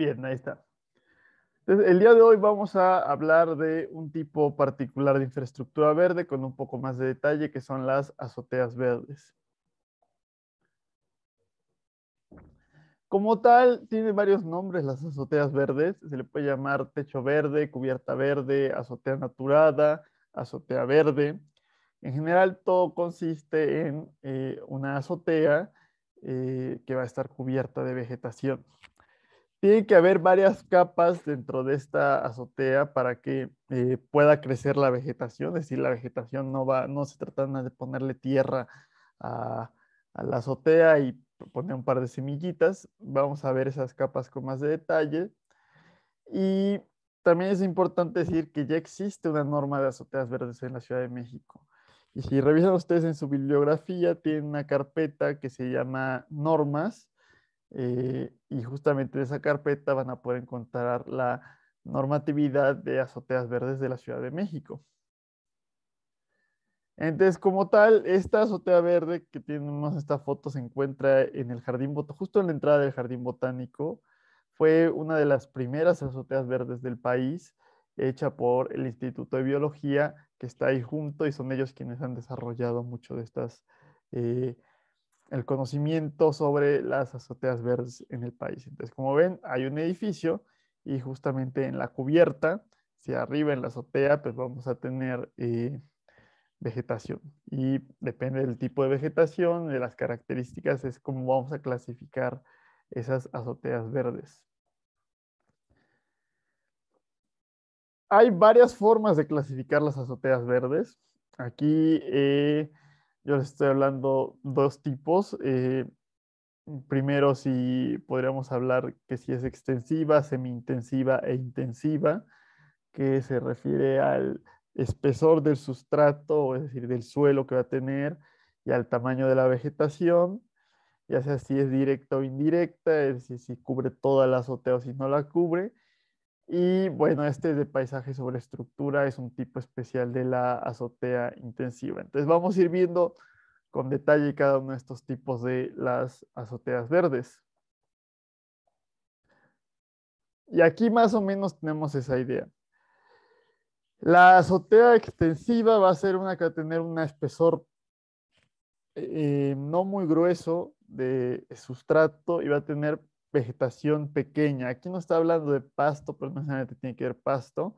Bien, ahí está. Entonces, el día de hoy vamos a hablar de un tipo particular de infraestructura verde con un poco más de detalle, que son las azoteas verdes. Como tal, tiene varios nombres las azoteas verdes. Se le puede llamar techo verde, cubierta verde, azotea naturada, azotea verde. En general, todo consiste en eh, una azotea eh, que va a estar cubierta de vegetación tiene que haber varias capas dentro de esta azotea para que eh, pueda crecer la vegetación. Es decir, la vegetación no va, no se trata nada de ponerle tierra a, la azotea y poner un par de semillitas. Vamos a ver esas capas con más detalle. Y también es importante decir que ya existe una norma de azoteas verdes en la Ciudad de México. Y si revisan ustedes en su bibliografía, tienen una carpeta que se llama normas eh, y justamente en esa carpeta van a poder encontrar la normatividad de azoteas verdes de la Ciudad de México. Entonces, como tal, esta azotea verde que tenemos esta foto se encuentra en el jardín botánico, justo en la entrada del jardín botánico. Fue una de las primeras azoteas verdes del país, hecha por el Instituto de Biología, que está ahí junto y son ellos quienes han desarrollado mucho de estas eh, el conocimiento sobre las azoteas verdes en el país. Entonces, como ven, hay un edificio y justamente en la cubierta, si arriba en la azotea, pues vamos a tener eh, vegetación. Y depende del tipo de vegetación, de las características, es como vamos a clasificar esas azoteas verdes. Hay varias formas de clasificar las azoteas verdes. Aquí eh, yo les estoy hablando dos tipos. Eh, primero, si podríamos hablar que si es extensiva, semi-intensiva e intensiva, que se refiere al espesor del sustrato, es decir, del suelo que va a tener y al tamaño de la vegetación, ya sea si es directa o indirecta, es decir, si cubre toda la azotea o si no la cubre, y bueno, este de paisaje sobre estructura es un tipo especial de la azotea intensiva. Entonces vamos a ir viendo con detalle cada uno de estos tipos de las azoteas verdes. Y aquí más o menos tenemos esa idea. La azotea extensiva va a, ser una, que va a tener un espesor eh, eh, no muy grueso de sustrato y va a tener vegetación pequeña. Aquí no está hablando de pasto, pero no necesariamente tiene que ver pasto.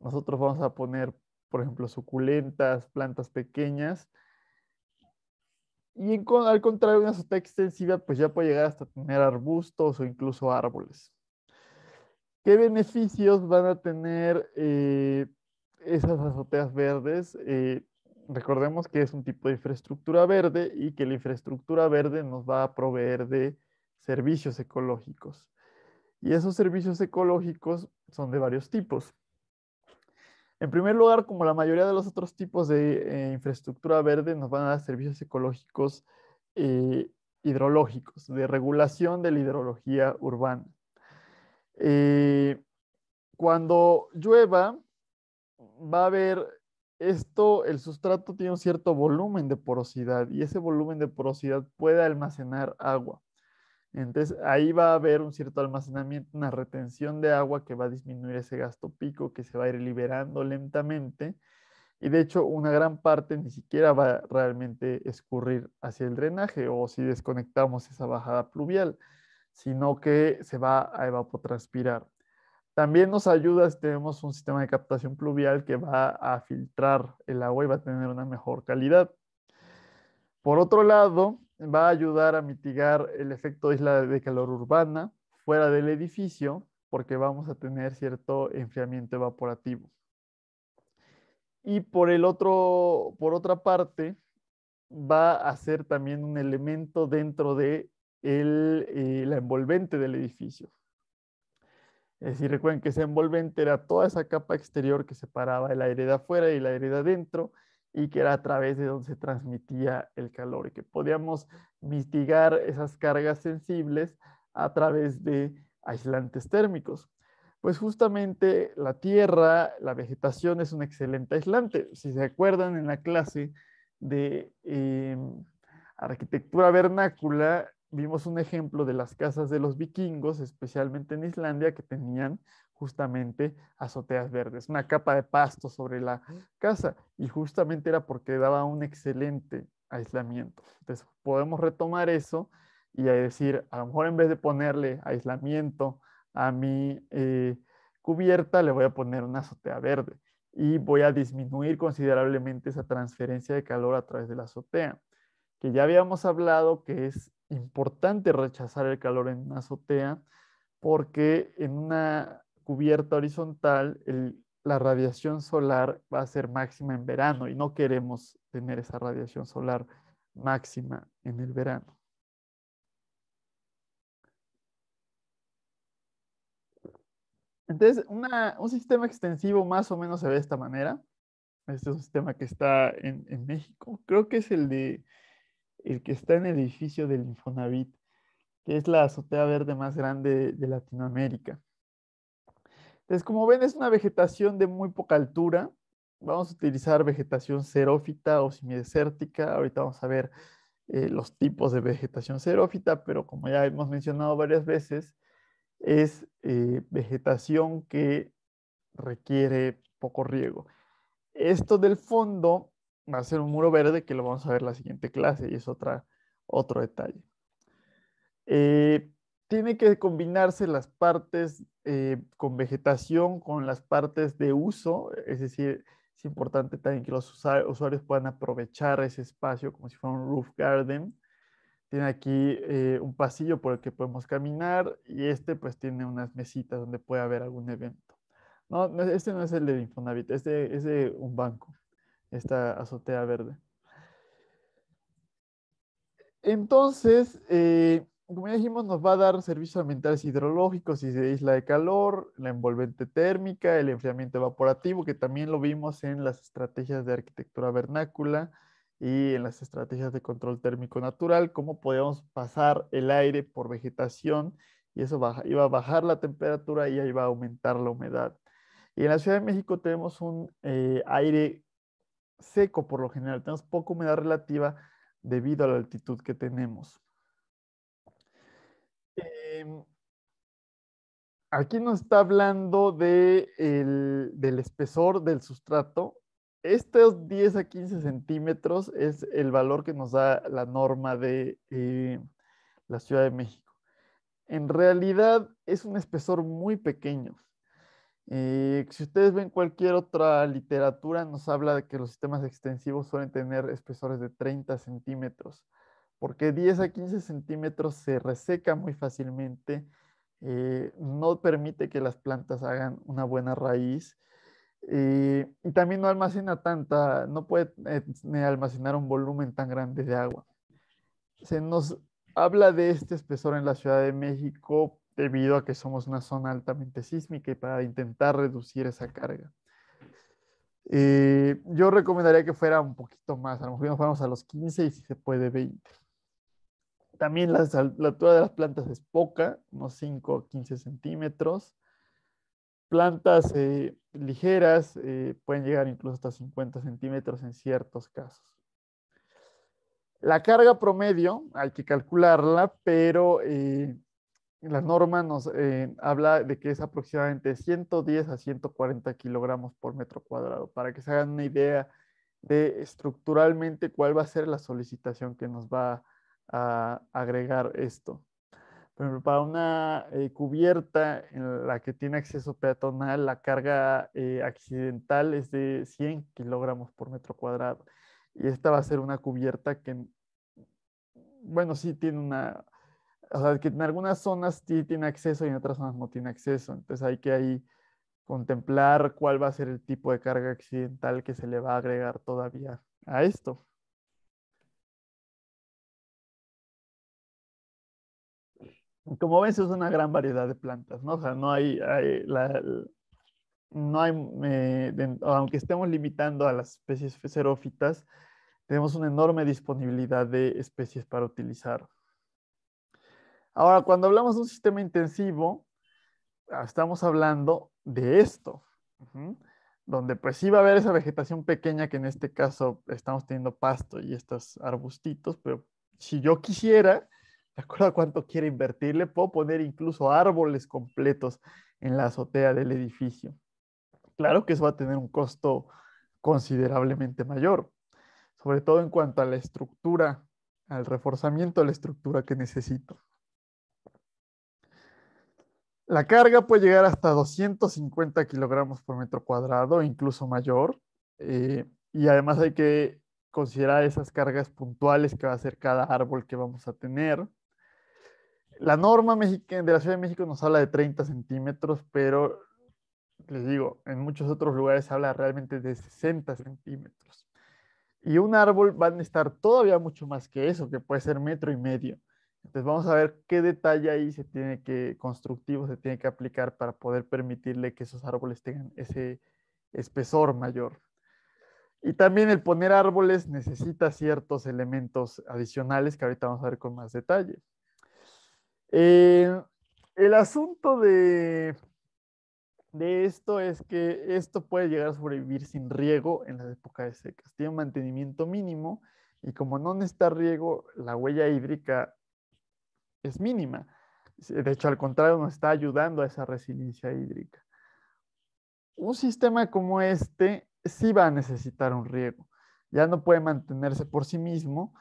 Nosotros vamos a poner, por ejemplo, suculentas, plantas pequeñas. Y al contrario una azotea extensiva, pues ya puede llegar hasta tener arbustos o incluso árboles. ¿Qué beneficios van a tener eh, esas azoteas verdes? Eh, recordemos que es un tipo de infraestructura verde y que la infraestructura verde nos va a proveer de servicios ecológicos. Y esos servicios ecológicos son de varios tipos. En primer lugar, como la mayoría de los otros tipos de eh, infraestructura verde, nos van a dar servicios ecológicos eh, hidrológicos, de regulación de la hidrología urbana. Eh, cuando llueva, va a haber esto, el sustrato tiene un cierto volumen de porosidad y ese volumen de porosidad puede almacenar agua. Entonces ahí va a haber un cierto almacenamiento, una retención de agua que va a disminuir ese gasto pico que se va a ir liberando lentamente y de hecho una gran parte ni siquiera va a realmente escurrir hacia el drenaje o si desconectamos esa bajada pluvial, sino que se va a evapotranspirar. También nos ayuda si tenemos un sistema de captación pluvial que va a filtrar el agua y va a tener una mejor calidad. Por otro lado, va a ayudar a mitigar el efecto isla de calor urbana fuera del edificio porque vamos a tener cierto enfriamiento evaporativo. Y por, otra parte, va a ser también un elemento dentro de eh, la envolvente del edificio. Es decir, recuerden que esa envolvente era toda esa capa exterior que separaba el aire de afuera y el aire de adentro, y que era a través de donde se transmitía el calor y que podíamos mitigar esas cargas sensibles a través de aislantes térmicos. Pues justamente la tierra, la vegetación es un excelente aislante. Si se acuerdan en la clase de em, arquitectura vernácula, vimos un ejemplo de las casas de los vikingos, especialmente en Islandia, que tenían justamente azoteas verdes, una capa de pasto sobre la casa y justamente era porque daba un excelente aislamiento. Entonces podemos retomar eso y decir, a lo mejor en vez de ponerle aislamiento a mi eh, cubierta, le voy a poner una azotea verde y voy a disminuir considerablemente esa transferencia de calor a través de la azotea, que ya habíamos hablado que es importante rechazar el calor en una azotea porque en una cubierta horizontal, la radiación solar va a ser máxima en verano y no queremos tener esa radiación solar máxima en el verano. Entonces, un sistema extensivo más o menos se ve de esta manera. Este es un sistema que está en, en, México. Creo que es el de el que está en el edificio del Infonavit, que es la azotea verde más grande de Latinoamérica. Entonces, como ven, es una vegetación de muy poca altura. Vamos a utilizar vegetación xerófita o semidesértica. Ahorita vamos a ver eh, los tipos de vegetación xerófita, pero como ya hemos mencionado varias veces, es eh, vegetación que requiere poco riego. Esto del fondo va a ser un muro verde que lo vamos a ver en la siguiente clase y es otra, otro detalle. Eh, tiene que combinarse las partes eh, con vegetación, con las partes de uso, es decir, es importante también que los usuarios puedan aprovechar ese espacio como si fuera un roof garden. Tiene aquí eh, un pasillo por el que podemos caminar y este pues tiene unas mesitas donde puede haber algún evento. No, este no es el de Infonavit, este es de un banco, esta azotea verde. Entonces, eh, como ya dijimos, nos va a dar servicios ambientales hidrológicos y de isla de calor, la envolvente térmica, el enfriamiento evaporativo, que también lo vimos en las estrategias de arquitectura vernácula y en las estrategias de control térmico natural, cómo podemos pasar el aire por vegetación y eso iba a bajar la temperatura y va a aumentar la humedad. Y en la Ciudad de México tenemos un eh, aire seco por lo general, tenemos poca humedad relativa debido a la altitud que tenemos. Em, aquí nos está hablando del espesor del sustrato. Estos 10 a 15 centímetros es el valor que nos da la norma de eh, la Ciudad de México. En realidad es un espesor muy pequeño. Eh, si ustedes ven cualquier otra literatura, nos habla de que los sistemas extensivos suelen tener espesores de 30 centímetros porque 10 a 15 centímetros se reseca muy fácilmente, eh, no permite que las plantas hagan una buena raíz eh, y también no almacena tanta, no puede eh, almacenar un volumen tan grande de agua. Se nos habla de este espesor en la Ciudad de México debido a que somos una zona altamente sísmica y para intentar reducir esa carga. yo recomendaría que fuera un poquito más, a lo mejor nos vamos a los 15 y si se puede 20. También la, altura de las plantas es poca, unos 5 o 15 centímetros. Plantas eh, ligeras eh, pueden llegar incluso hasta 50 centímetros en ciertos casos. La carga promedio hay que calcularla, pero eh, la norma nos habla de que es aproximadamente 110 a 140 kilogramos por metro cuadrado, para que se hagan una idea de estructuralmente cuál va a ser la solicitación que nos va a a agregar esto. Por ejemplo, para una eh, cubierta en la que tiene acceso peatonal, la carga eh, accidental es de 100 kilogramos por metro cuadrado. Y esta va a ser una cubierta que, bueno, sí tiene una, o sea, que en algunas zonas sí tiene acceso y en otras zonas no tiene acceso. Entonces hay que ahí contemplar cuál va a ser el tipo de carga accidental que se le va a agregar todavía a esto. como ves, es una gran variedad de plantas, ¿no? O sea, no hay, no hay, eh, aunque estemos limitando a las especies xerófitas, tenemos una enorme disponibilidad de especies para utilizar. Ahora, cuando hablamos de un sistema intensivo, ah, estamos hablando de esto, donde pues sí va a haber esa vegetación pequeña que en este caso estamos teniendo pasto y estos arbustitos, pero si yo quisiera, de acuerdo a cuánto quiere invertirle, puedo poner incluso árboles completos en la azotea del edificio. Claro que eso va a tener un costo considerablemente mayor, sobre todo en cuanto a la estructura, al reforzamiento de la estructura que necesito. La carga puede llegar hasta 250 kilogramos por metro cuadrado, incluso mayor. Eh, y además hay que considerar esas cargas puntuales que va a ser cada árbol que vamos a tener. La norma de la Ciudad de México nos habla de 30 centímetros, pero les digo, en muchos otros lugares habla realmente de 60 centímetros. Y un árbol va a estar todavía mucho más que eso, que puede ser metro y medio. Entonces vamos a ver qué detalle ahí se tiene que, constructivo se tiene que aplicar para poder permitirle que esos árboles tengan ese espesor mayor. Y también el poner árboles necesita ciertos elementos adicionales que ahorita vamos a ver con más detalle. Eh, el asunto de, esto es que esto puede llegar a sobrevivir sin riego en las épocas secas. Tiene un mantenimiento mínimo y como no necesita riego, la huella hídrica es mínima. De hecho, al contrario, nos está ayudando a esa resiliencia hídrica. Un sistema como este sí va a necesitar un riego. Ya no puede mantenerse por sí mismo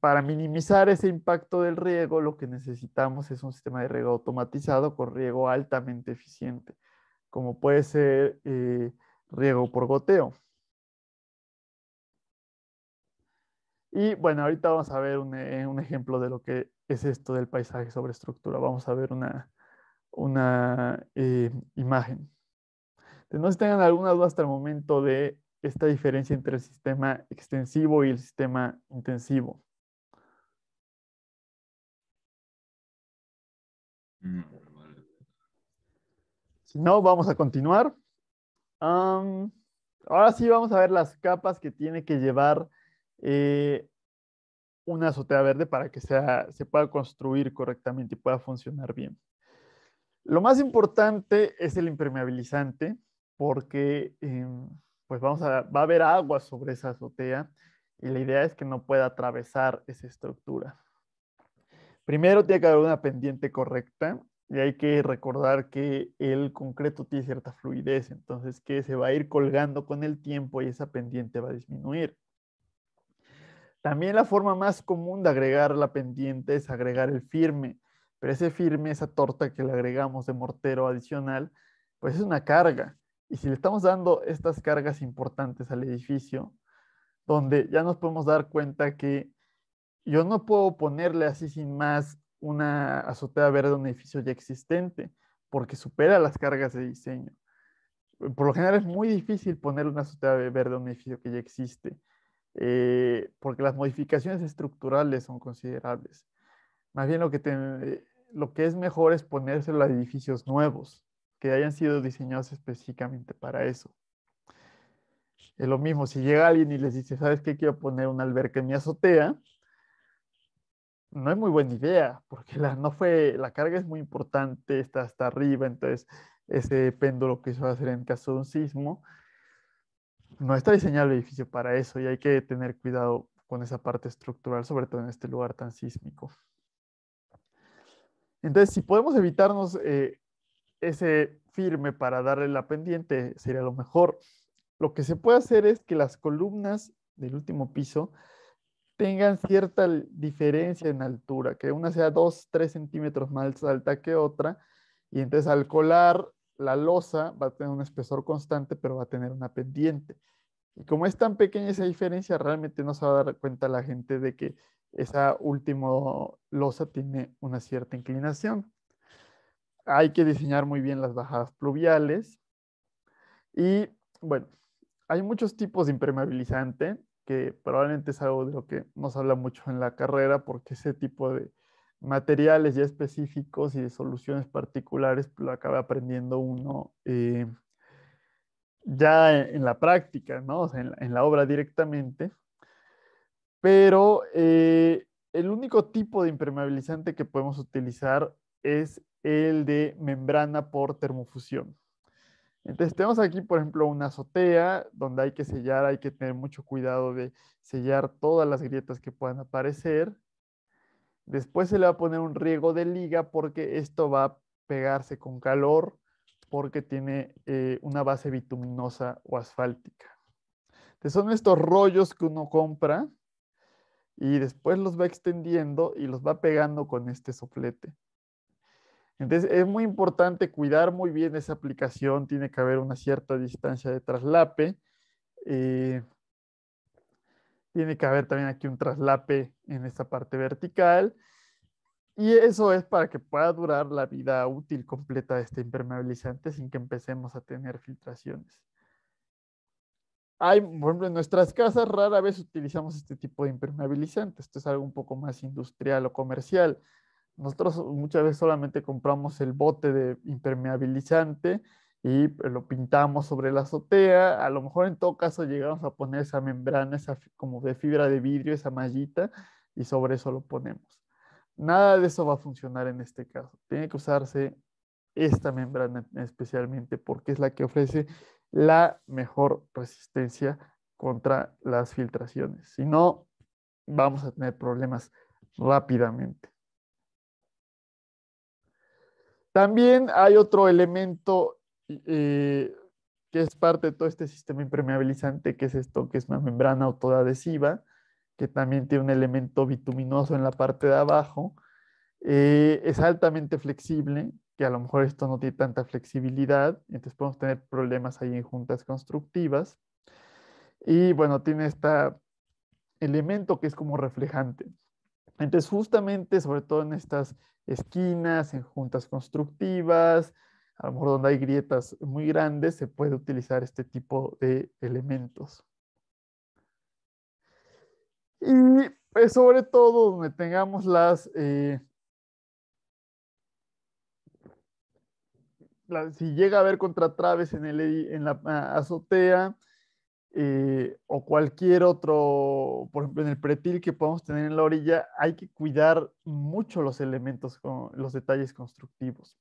para minimizar ese impacto del riego, lo que necesitamos es un sistema de riego automatizado con riego altamente eficiente, como puede ser eh, riego por goteo. Y bueno, ahorita vamos a ver eh, un, ejemplo de lo que es esto del paisaje sobre estructura. Vamos a ver una, eh, imagen. no se tengan alguna duda hasta el momento de esta diferencia entre el sistema extensivo y el sistema intensivo. Si no, vamos a continuar. ahora sí vamos a ver las capas que tiene que llevar eh, una azotea verde para que se pueda construir correctamente y pueda funcionar bien. Lo más importante es el impermeabilizante porque em, pues va a haber agua sobre esa azotea y la idea es que no pueda atravesar esa estructura. Primero tiene que haber una pendiente correcta y hay que recordar que el concreto tiene cierta fluidez, entonces que se va a ir colgando con el tiempo y esa pendiente va a disminuir. También la forma más común de agregar la pendiente es agregar el firme, pero ese firme, esa torta que le agregamos de mortero adicional, pues es una carga. Y si le estamos dando estas cargas importantes al edificio, donde ya nos podemos dar cuenta que yo no puedo ponerle así sin más una azotea verde a un edificio ya existente, porque supera las cargas de diseño. Por lo general es muy difícil poner una azotea verde a un edificio que ya existe, eh, porque las modificaciones estructurales son considerables. Más bien lo que, lo que es mejor es ponérselo a edificios nuevos, que hayan sido diseñados específicamente para eso. Es lo mismo, si llega alguien y les dice, ¿sabes qué? Quiero poner una alberca en mi azotea, no es muy buena idea, porque la, no fue, la carga es muy importante, está hasta arriba, entonces ese péndulo que se va a hacer en caso de un sismo, no está diseñado el edificio para eso y hay que tener cuidado con esa parte estructural, sobre todo en este lugar tan sísmico. Entonces, si podemos evitarnos eh, ese firme para darle la pendiente, sería lo mejor. Lo que se puede hacer es que las columnas del último piso tengan cierta diferencia en altura, que una sea 2, 3 centímetros más alta que otra, y entonces al colar la losa va a tener un espesor constante, pero va a tener una pendiente. Y como es tan pequeña esa diferencia, realmente no se va a dar cuenta la gente de que esa última losa tiene una cierta inclinación. Hay que diseñar muy bien las bajadas pluviales. Y bueno, hay muchos tipos de impermeabilizante que probablemente es algo de lo que no se habla mucho en la carrera, porque ese tipo de materiales ya específicos y de soluciones particulares pues, lo acaba aprendiendo uno eh, ya e, en, la práctica, en, la, obra directamente. Pero eh, el único tipo de impermeabilizante que podemos utilizar es el de membrana por termofusión. Entonces tenemos aquí, por ejemplo, una azotea donde hay que sellar, hay que tener mucho cuidado de sellar todas las grietas que puedan aparecer. Después se le va a poner un riego de liga porque esto va a pegarse con calor porque tiene eh, una base bituminosa o asfáltica. Entonces son estos rollos que uno compra y después los va extendiendo y los va pegando con este soplete. Entonces es muy importante cuidar muy bien esa aplicación, tiene que haber una cierta distancia de traslape. Eh, tiene que haber también aquí un traslape en esta parte vertical. Y eso es para que pueda durar la vida útil completa de este impermeabilizante sin que empecemos a tener filtraciones. Hay, por en nuestras casas rara vez utilizamos este tipo de impermeabilizante. Esto es algo un poco más industrial o comercial. Nosotros muchas veces solamente compramos el bote de impermeabilizante y eh, lo pintamos sobre la azotea. A lo mejor en todo caso llegamos a poner esa membrana, esa como de fibra de vidrio, esa mallita, y sobre eso lo ponemos. Nada de eso va a funcionar en este caso. Tiene que usarse esta membrana especialmente porque es la que ofrece la mejor resistencia contra las filtraciones. Si no, vamos a tener problemas rápidamente. También hay otro elemento eh, que es parte de todo este sistema impermeabilizante, que es esto, que es una membrana autoadhesiva, que también tiene un elemento bituminoso en la parte de abajo. Eh, es altamente flexible, que a lo mejor esto no tiene tanta flexibilidad, entonces podemos tener problemas ahí en juntas constructivas. Y bueno, tiene este elemento que es como reflejante. Entonces, justamente, sobre todo en estas esquinas, en juntas constructivas, a lo mejor donde hay grietas muy grandes, se puede utilizar este tipo de elementos. Y pues, sobre todo donde tengamos las, eh, si llega a haber contratraves en la azotea, eh, o cualquier otro, por ejemplo, en el pretil que podemos tener en la orilla, hay que cuidar mucho los elementos, los detalles constructivos.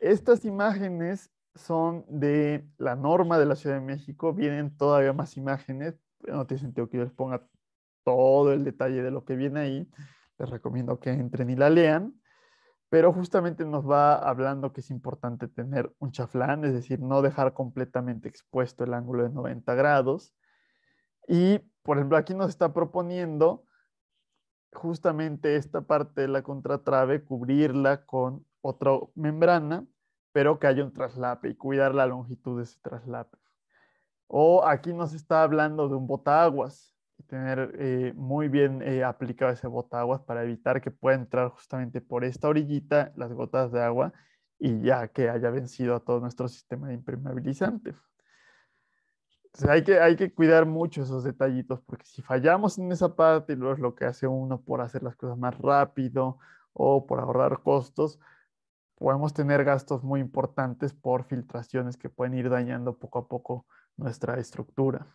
Estas imágenes son de la norma de la Ciudad de México, vienen todavía más imágenes, no tiene sentido que yo les ponga todo el detalle de lo que viene ahí, les recomiendo que entren y la lean pero justamente nos va hablando que es importante tener un chaflán, es decir, no dejar completamente expuesto el ángulo de 90 grados. Y, por ejemplo, aquí nos está proponiendo justamente esta parte de la contratrave, cubrirla con otra membrana, pero que haya un traslape y cuidar la longitud de ese traslape. O aquí nos está hablando de un botaguas, tener eh, muy bien eh, aplicado ese botaguas para evitar que pueda entrar justamente por esta orillita las gotas de agua y ya que haya vencido a todo nuestro sistema de impermeabilizante. hay, que, hay que cuidar mucho esos detallitos porque si fallamos en esa parte y luego es lo que hace uno por hacer las cosas más rápido o por ahorrar costos, podemos tener gastos muy importantes por filtraciones que pueden ir dañando poco a poco nuestra estructura.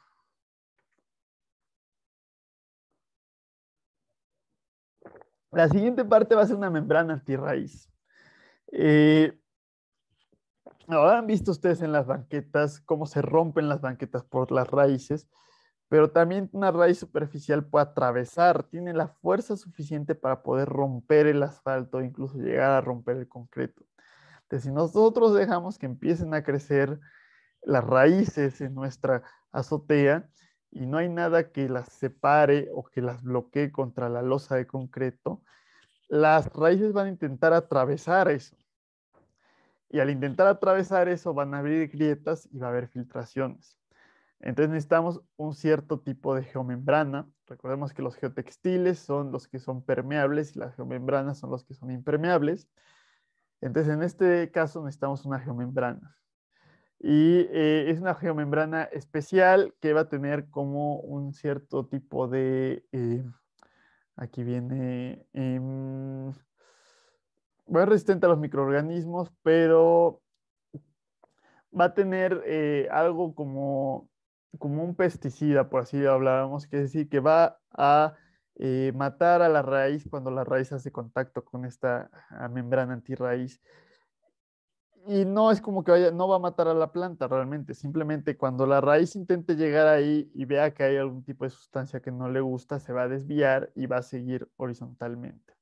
La siguiente parte va a ser una membrana antirraíz. Eh, ¿Han visto ustedes en las banquetas cómo se rompen las banquetas por las raíces, pero también una raíz superficial puede atravesar, tiene la fuerza suficiente para poder romper el asfalto, incluso llegar a romper el concreto. Entonces, si nosotros dejamos que empiecen a crecer las raíces en nuestra azotea, y no hay nada que las separe o que las bloquee contra la losa de concreto, las raíces van a intentar atravesar eso. Y al intentar atravesar eso van a abrir grietas y va a haber filtraciones. Entonces necesitamos un cierto tipo de geomembrana. Recordemos que los geotextiles son los que son permeables y las geomembranas son los que son impermeables. Entonces en este caso necesitamos una geomembrana y eh, es una geomembrana especial que va a tener como un cierto tipo de, eh, aquí viene, em, va a resistente a los microorganismos, pero va a tener eh, algo como, como un pesticida, por así hablábamos, que es decir, que va a matar a la raíz cuando la raíz hace contacto con esta ah, membrana antirraíz y no es como que vaya, no va a matar a la planta realmente, simplemente cuando la raíz intente llegar ahí y vea que hay algún tipo de sustancia que no le gusta, se va a desviar y va a seguir horizontalmente.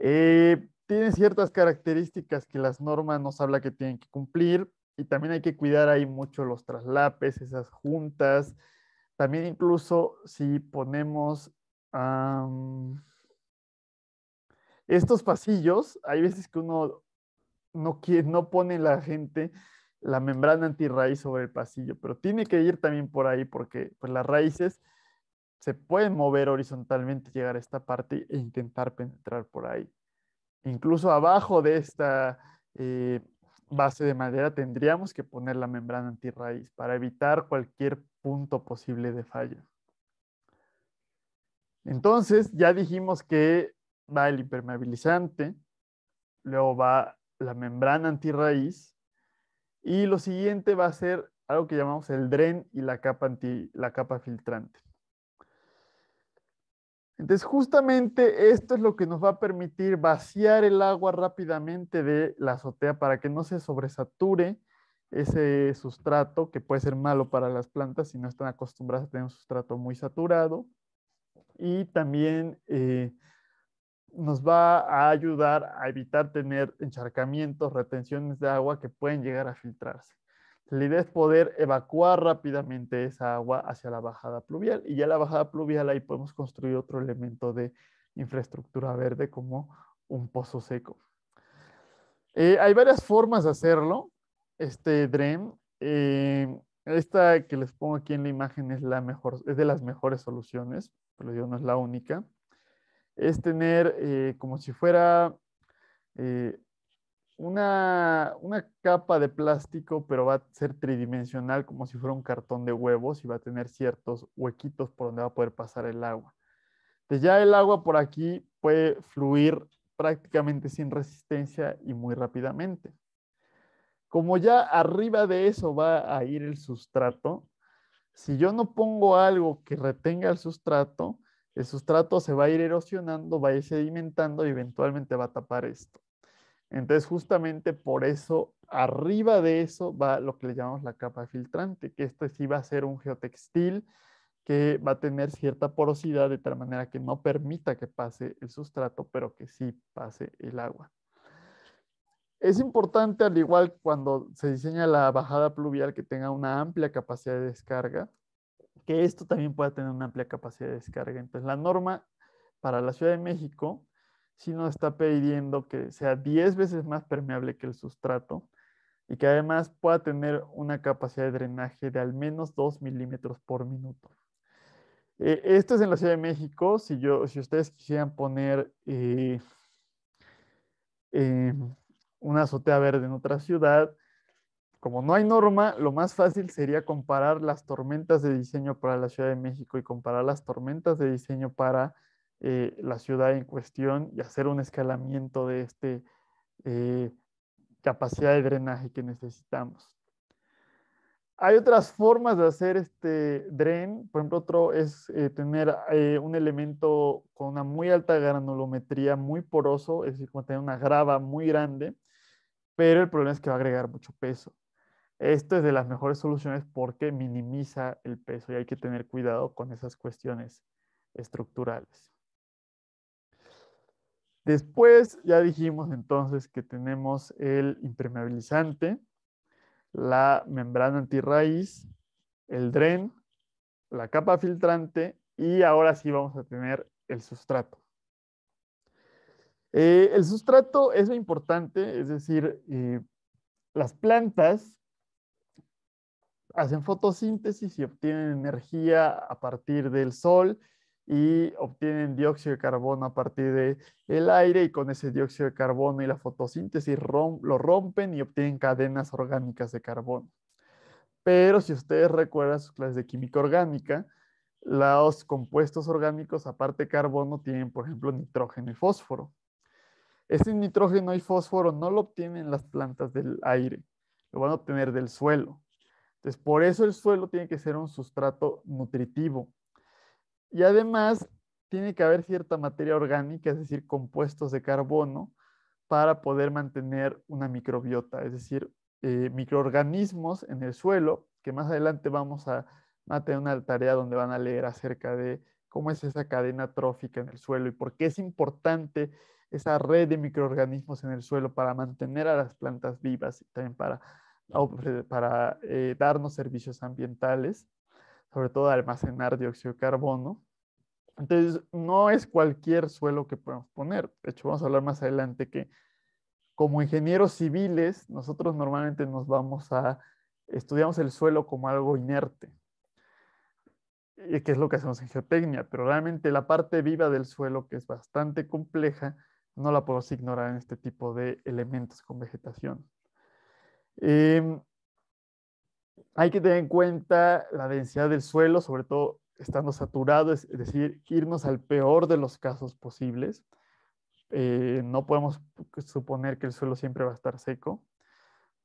Eh, tiene ciertas características que las normas nos habla que tienen que cumplir y también hay que cuidar ahí mucho los traslapes, esas juntas. También incluso si ponemos... estos pasillos, hay veces que uno no, pone la gente la membrana antirraíz sobre el pasillo, pero tiene que ir también por ahí porque pues, las raíces se pueden mover horizontalmente, llegar a esta parte e intentar penetrar por ahí. Incluso abajo de esta eh, base de madera tendríamos que poner la membrana antirraíz para evitar cualquier punto posible de falla. Entonces, ya dijimos que va el impermeabilizante, luego va la membrana antirraíz. Y lo siguiente va a ser algo que llamamos el dren y la capa, anti, la capa filtrante. Entonces, justamente esto es lo que nos va a permitir vaciar el agua rápidamente de la azotea para que no se sobresature ese sustrato que puede ser malo para las plantas si no están acostumbradas a tener un sustrato muy saturado. Y también eh, nos va a ayudar a evitar tener encharcamientos, retenciones de agua que pueden llegar a filtrarse. La idea es poder evacuar rápidamente esa agua hacia la bajada pluvial y ya la bajada pluvial ahí podemos construir otro elemento de infraestructura verde como un pozo seco. Eh, hay varias formas de hacerlo, este DREM. Eh, esta que les pongo aquí en la imagen es, la mejor, es de las mejores soluciones, pero yo no es la única es tener eh, como si fuera eh, una, una, capa de plástico, pero va a ser tridimensional, como si fuera un cartón de huevos y va a tener ciertos huequitos por donde va a poder pasar el agua. Entonces ya el agua por aquí puede fluir prácticamente sin resistencia y muy rápidamente. Como ya arriba de eso va a ir el sustrato, si yo no pongo algo que retenga el sustrato, el sustrato se va a ir erosionando, va a ir sedimentando y eventualmente va a tapar esto. Entonces, justamente por eso, arriba de eso va lo que le llamamos la capa filtrante, que esto sí va a ser un geotextil que va a tener cierta porosidad de tal manera que no permita que pase el sustrato, pero que sí pase el agua. Es importante, al igual cuando se diseña la bajada pluvial, que tenga una amplia capacidad de descarga, que esto también pueda tener una amplia capacidad de descarga. Entonces, la norma para la Ciudad de México sí nos está pidiendo que sea 10 veces más permeable que el sustrato y que además pueda tener una capacidad de drenaje de al menos 2 milímetros por minuto. Eh, esto es en la Ciudad de México. Si, si ustedes quisieran poner eh, eh, una azotea verde en otra ciudad, como no hay norma, lo más fácil sería comparar las tormentas de diseño para la Ciudad de México y comparar las tormentas de diseño para eh, la ciudad en cuestión y hacer un escalamiento de este eh, capacidad de drenaje que necesitamos. Hay otras formas de hacer este dren, por ejemplo, otro es eh, tener un elemento con una muy alta granulometría, muy poroso, es decir, como tener una grava muy grande, pero el problema es que va a agregar mucho peso. Esto es de las mejores soluciones porque minimiza el peso y hay que tener cuidado con esas cuestiones estructurales. Después ya dijimos entonces que tenemos el impermeabilizante, la membrana antirraíz, el dren, la capa filtrante y ahora sí vamos a tener el sustrato. Eh, el sustrato es importante, es decir, eh, las plantas hacen fotosíntesis y obtienen energía a partir del sol y obtienen dióxido de carbono a partir del aire y con ese dióxido de carbono y la fotosíntesis lo rompen y obtienen cadenas orgánicas de carbono. Pero si ustedes recuerdan sus clases de química orgánica, los compuestos orgánicos aparte de carbono tienen, por ejemplo, nitrógeno y fósforo. Ese nitrógeno y fósforo no lo obtienen las plantas del aire, lo van a obtener del suelo por eso el suelo tiene que ser un sustrato nutritivo. Y además, tiene que haber cierta materia orgánica, es decir, compuestos de carbono, para poder mantener una microbiota, es decir, eh, microorganismos en el suelo, que más adelante vamos a, a tener una tarea donde van a leer acerca de cómo es esa cadena trófica en el suelo y por qué es importante esa red de microorganismos en el suelo para mantener a las plantas vivas y también para para eh, darnos servicios ambientales, sobre todo almacenar dióxido de carbono. Entonces, no es cualquier suelo que podemos poner. De hecho, vamos a hablar más adelante que como ingenieros civiles, nosotros normalmente nos vamos a, estudiamos el suelo como algo inerte, eh, que es lo que hacemos en geotecnia, pero realmente la parte viva del suelo, que es bastante compleja, no la podemos ignorar en este tipo de elementos con vegetación. Em, hay que tener en cuenta la densidad del suelo, sobre todo estando saturado, es decir, irnos al peor de los casos posibles. Eh, no podemos suponer que el suelo siempre va a estar seco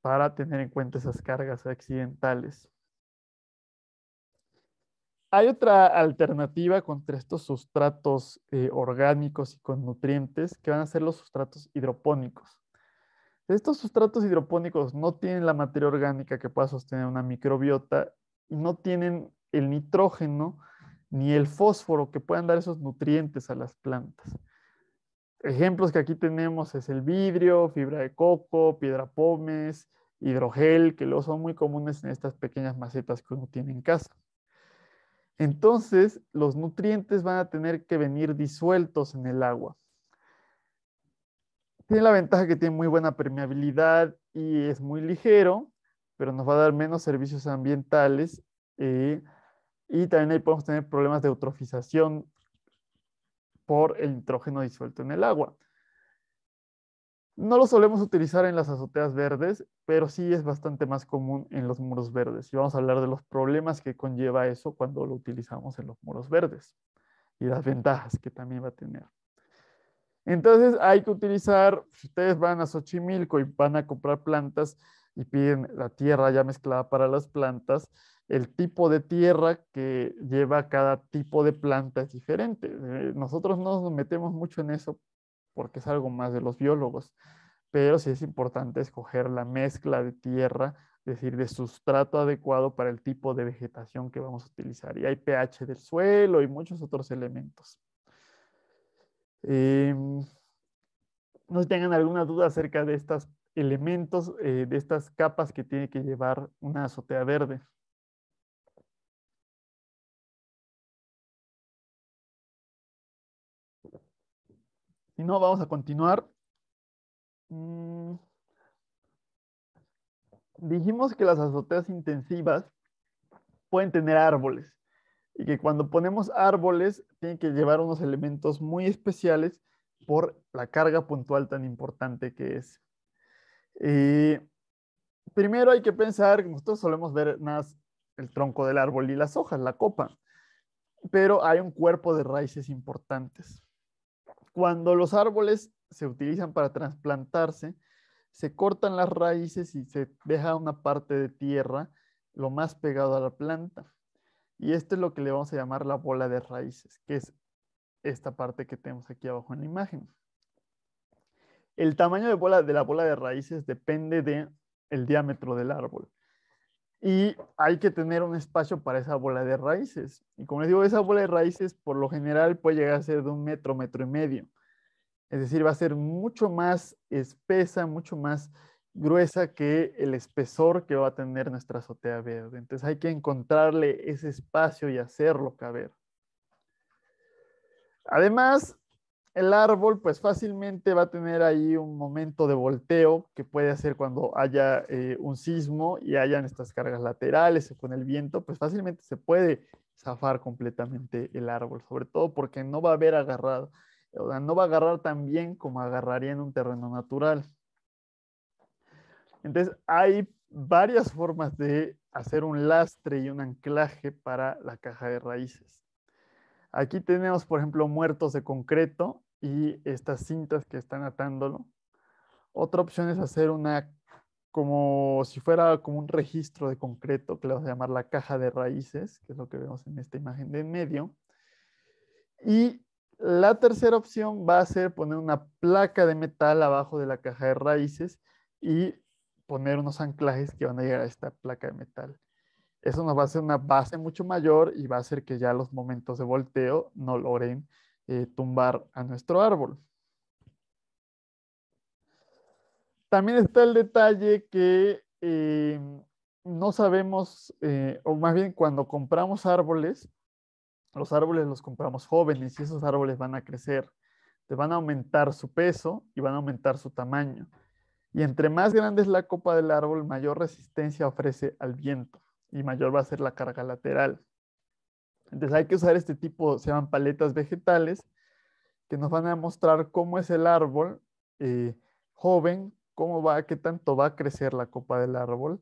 para tener en cuenta esas cargas accidentales. Hay otra alternativa contra estos sustratos eh, orgánicos y con nutrientes que van a ser los sustratos hidropónicos. Estos sustratos hidropónicos no tienen la materia orgánica que pueda sostener una microbiota y no tienen el nitrógeno ni el fósforo que puedan dar esos nutrientes a las plantas. Ejemplos que aquí tenemos es el vidrio, fibra de coco, piedra pómez, hidrogel, que luego son muy comunes en estas pequeñas macetas que uno tiene en casa. Entonces, los nutrientes van a tener que venir disueltos en el agua. Tiene la ventaja que tiene muy buena permeabilidad y es muy ligero, pero nos va a dar menos servicios ambientales eh, y también ahí podemos tener problemas de eutrofización por el nitrógeno disuelto en el agua. No lo solemos utilizar en las azoteas verdes, pero sí es bastante más común en los muros verdes. Y vamos a hablar de los problemas que conlleva eso cuando lo utilizamos en los muros verdes y las ventajas que también va a tener. Entonces hay que utilizar, si ustedes van a Xochimilco y van a comprar plantas y piden la tierra ya mezclada para las plantas, el tipo de tierra que lleva cada tipo de planta es diferente. Eh, nosotros no nos metemos mucho en eso porque es algo más de los biólogos, pero sí es importante escoger la mezcla de tierra, es decir, de sustrato adecuado para el tipo de vegetación que vamos a utilizar. Y hay pH del suelo y muchos otros elementos. Eh, no tengan alguna duda acerca de estos elementos, eh, de estas capas que tiene que llevar una azotea verde. Si no, vamos a continuar. Mm. Dijimos que las azoteas intensivas pueden tener árboles y que cuando ponemos árboles tienen que llevar unos elementos muy especiales por la carga puntual tan importante que es. Eh, primero hay que pensar, nosotros solemos ver más el tronco del árbol y las hojas, la copa, pero hay un cuerpo de raíces importantes. Cuando los árboles se utilizan para trasplantarse, se cortan las raíces y se deja una parte de tierra lo más pegado a la planta. Y esto es lo que le vamos a llamar la bola de raíces, que es esta parte que tenemos aquí abajo en la imagen. El tamaño de, bola, de la bola de raíces depende del el diámetro del árbol. Y hay que tener un espacio para esa bola de raíces. Y como les digo, esa bola de raíces por lo general puede llegar a ser de un metro, metro y medio. Es decir, va a ser mucho más espesa, mucho más gruesa que el espesor que va a tener nuestra azotea verde. Entonces hay que encontrarle ese espacio y hacerlo caber. Además, el árbol pues fácilmente va a tener ahí un momento de volteo que puede hacer cuando haya eh, un sismo y hayan estas cargas laterales o con el viento, pues fácilmente se puede zafar completamente el árbol, sobre todo porque no va a haber agarrado, o no va a agarrar tan bien como agarraría en un terreno natural. Entonces, hay varias formas de hacer un lastre y un anclaje para la caja de raíces. Aquí tenemos, por ejemplo, muertos de concreto y estas cintas que están atándolo. Otra opción es hacer una, como si fuera como un registro de concreto, que le vamos a llamar la caja de raíces, que es lo que vemos en esta imagen de en medio. Y la tercera opción va a ser poner una placa de metal abajo de la caja de raíces y poner unos anclajes que van a llegar a esta placa de metal. Eso nos va a hacer una base mucho mayor y va a hacer que ya los momentos de volteo no logren eh, tumbar a nuestro árbol. También está el detalle que eh, no sabemos, eh, o más bien cuando compramos árboles, los árboles los compramos jóvenes y esos árboles van a crecer, te van a aumentar su peso y van a aumentar su tamaño. Y entre más grande es la copa del árbol, mayor resistencia ofrece al viento y mayor va a ser la carga lateral. Entonces hay que usar este tipo, se llaman paletas vegetales, que nos van a mostrar cómo es el árbol eh, joven, cómo va, qué tanto va a crecer la copa del árbol.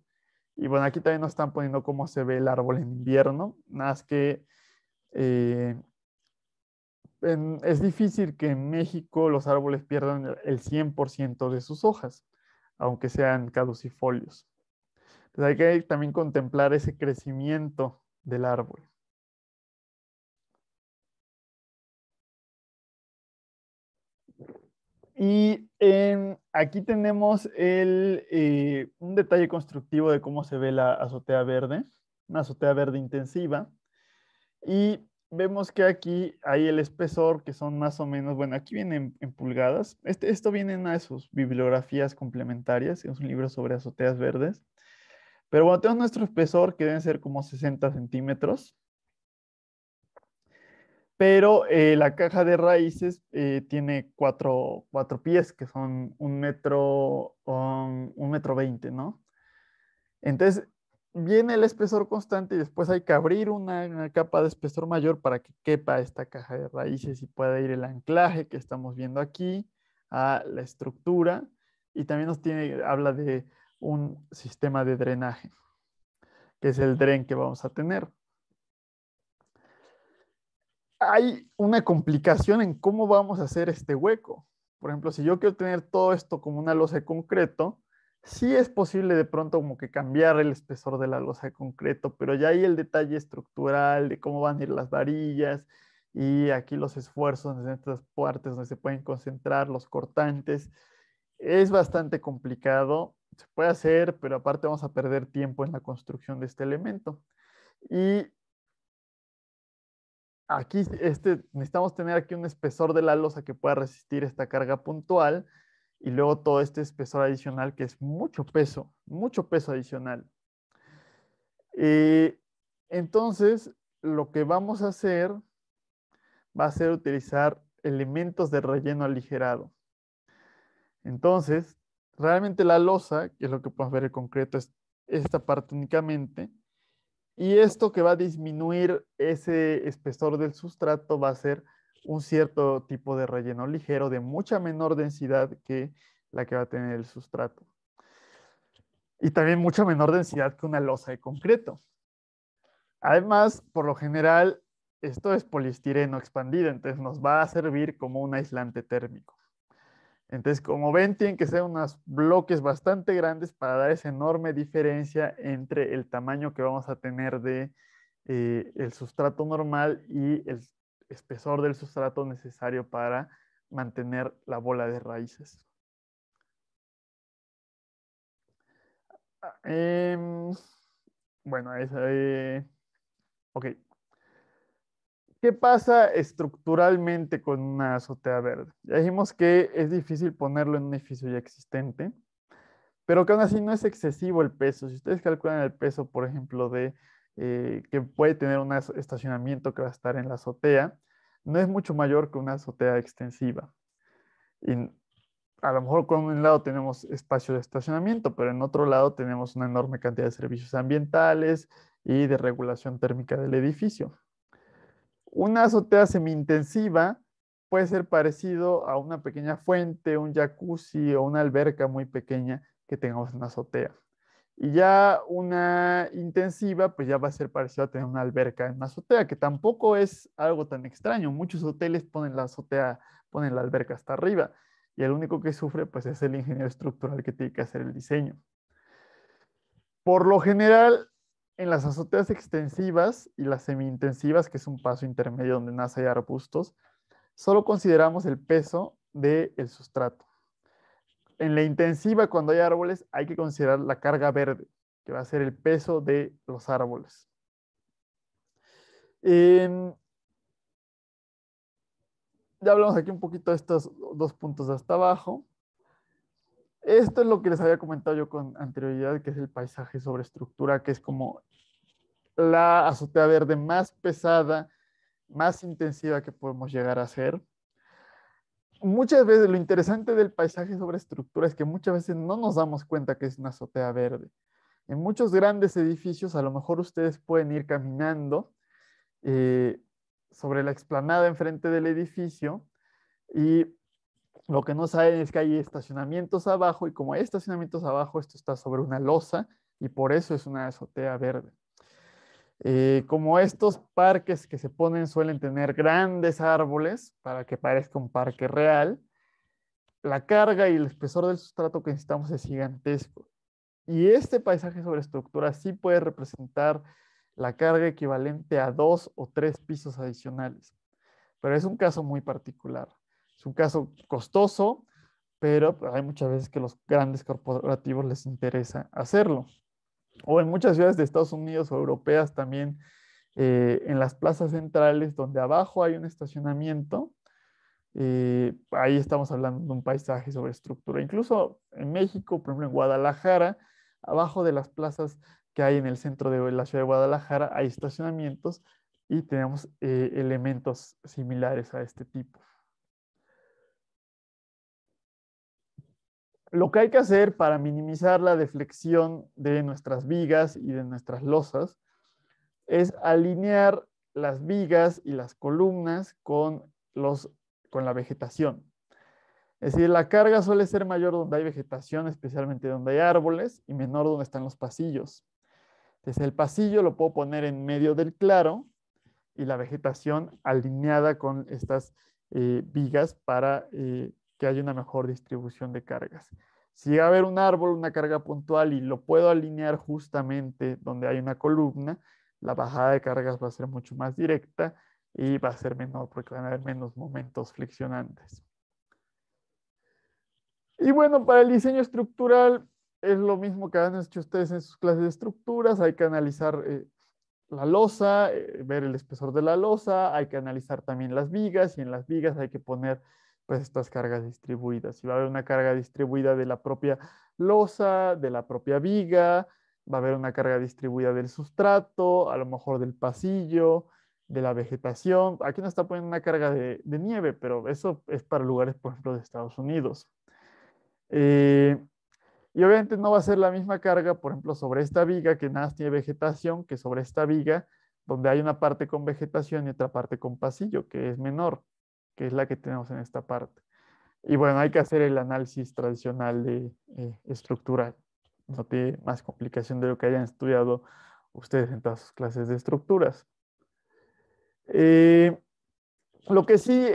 Y bueno, aquí también nos están poniendo cómo se ve el árbol en invierno, nada más que eh, es difícil que en México los árboles pierdan el 100% de sus hojas aunque sean caducifolios. Entonces hay que también contemplar ese crecimiento del árbol. Y aquí tenemos eh, un detalle constructivo de cómo se ve la azotea verde, una azotea verde intensiva. Y vemos que aquí hay el espesor, que son más o menos, bueno, aquí vienen en pulgadas. Este, esto viene en una de sus bibliografías complementarias, es un libro sobre azoteas verdes. Pero bueno, tenemos nuestro espesor, que deben ser como 60 centímetros. Pero eh, la caja de raíces eh, tiene cuatro, pies, que son un metro, um, un metro veinte, ¿no? Entonces, viene el espesor constante y después hay que abrir una, capa de espesor mayor para que quepa esta caja de raíces y pueda ir el anclaje que estamos viendo aquí a la estructura y también nos tiene, habla de un sistema de drenaje, que es el dren que vamos a tener. Hay una complicación en cómo vamos a hacer este hueco. Por ejemplo, si yo quiero tener todo esto como una losa de concreto, Sí es posible de pronto como que cambiar el espesor de la losa de concreto, pero ya ahí el detalle estructural de cómo van a ir las varillas y aquí los esfuerzos en estas partes donde se pueden concentrar los cortantes. Es bastante complicado, se puede hacer, pero aparte vamos a perder tiempo en la construcción de este elemento. Y aquí este, necesitamos tener aquí un espesor de la losa que pueda resistir esta carga puntual y luego todo este espesor adicional que es mucho peso, mucho peso adicional. Eh, entonces, lo que vamos a hacer va a ser utilizar elementos de relleno aligerado. Entonces, realmente la losa, que es lo que podemos ver en concreto, es esta parte únicamente. Y esto que va a disminuir ese espesor del sustrato va a ser un cierto tipo de relleno ligero de mucha menor densidad que la que va a tener el sustrato. Y también mucha menor densidad que una losa de concreto. Además, por lo general, esto es poliestireno expandido, entonces nos va a servir como un aislante térmico. Entonces, como ven, tienen que ser unos bloques bastante grandes para dar esa enorme diferencia entre el tamaño que vamos a tener de eh, el sustrato normal y el espesor del sustrato necesario para mantener la bola de raíces. Ah, em, bueno, es, eh, ok. ¿Qué pasa estructuralmente con una azotea verde? Ya dijimos que es difícil ponerlo en un edificio ya existente, pero que aún así no es excesivo el peso. Si ustedes calculan el peso, por ejemplo, de eh, que puede tener un estacionamiento que va a estar en la azotea, no es mucho mayor que una azotea extensiva. Y a lo mejor con un lado tenemos espacio de estacionamiento, pero en otro lado tenemos una enorme cantidad de servicios ambientales y de regulación térmica del edificio. Una azotea semi-intensiva puede ser parecido a una pequeña fuente, un jacuzzi o una alberca muy pequeña que tengamos en la azotea. Y ya una intensiva, pues ya va a ser parecido a tener una alberca en una azotea, que tampoco es algo tan extraño. Muchos hoteles ponen la azotea, ponen la alberca hasta arriba. Y el único que sufre, pues es el ingeniero estructural que tiene que hacer el diseño. Por lo general, en las azoteas extensivas y las semi-intensivas, que es un paso intermedio donde nace arbustos, solo consideramos el peso del el sustrato en la intensiva, cuando hay árboles, hay que considerar la carga verde, que va a ser el peso de los árboles. Em, ya hablamos aquí un poquito de estos dos puntos hasta abajo. Esto es lo que les había comentado yo con anterioridad, que es el paisaje sobre estructura, que es como la azotea verde más pesada, más intensiva que podemos llegar a hacer muchas veces lo interesante del paisaje sobre estructura es que muchas veces no nos damos cuenta que es una azotea verde. En muchos grandes edificios, a lo mejor ustedes pueden ir caminando eh, sobre la explanada enfrente del edificio y lo que no saben es que hay estacionamientos abajo y como hay estacionamientos abajo, esto está sobre una losa y por eso es una azotea verde. Eh, como estos parques que se ponen suelen tener grandes árboles para que parezca un parque real, la carga y el espesor del sustrato que necesitamos es gigantesco. Y este paisaje sobre estructura sí puede representar la carga equivalente a dos o tres pisos adicionales. Pero es un caso muy particular. Es un caso costoso, pero hay muchas veces que los grandes corporativos les interesa hacerlo o en muchas ciudades de Estados Unidos o europeas también, eh, en las plazas centrales donde abajo hay un estacionamiento. Eh, ahí estamos hablando de un paisaje sobre estructura. Incluso en México, por ejemplo, en Guadalajara, abajo de las plazas que hay en el centro de la ciudad de Guadalajara, hay estacionamientos y tenemos eh, elementos similares a este tipo. Lo que hay que hacer para minimizar la deflexión de nuestras vigas y de nuestras losas es alinear las vigas y las columnas con, los, con la vegetación. Es decir, la carga suele ser mayor donde hay vegetación, especialmente donde hay árboles, y menor donde están los pasillos. Entonces, el pasillo lo puedo poner en medio del claro y la vegetación alineada con estas eh, vigas para eh, que haya una mejor distribución de cargas. Si va a haber un árbol, una carga puntual y lo puedo alinear justamente donde hay una columna, la bajada de cargas va a ser mucho más directa y va a ser menor porque van a haber menos momentos flexionantes. Y bueno, para el diseño estructural es lo mismo que han hecho ustedes en sus clases de estructuras. Hay que analizar eh, la losa, eh, ver el espesor de la losa, hay que analizar también las vigas y en las vigas hay que poner pues estas cargas distribuidas. Y va a haber una carga distribuida de la propia losa, de la propia viga, va a haber una carga distribuida del sustrato, a lo mejor del pasillo, de la vegetación. Aquí no está poniendo una carga de, nieve, pero eso es para lugares, por ejemplo, de Estados Unidos. Eh, y obviamente no va a ser la misma carga, por ejemplo, sobre esta viga que nada tiene vegetación, que sobre esta viga donde hay una parte con vegetación y otra parte con pasillo, que es menor que es la que tenemos en esta parte. Y bueno, hay que hacer el análisis tradicional de estructura. Eh, estructural. No tiene más complicación de lo que hayan estudiado ustedes en todas sus clases de estructuras. Eh, lo que sí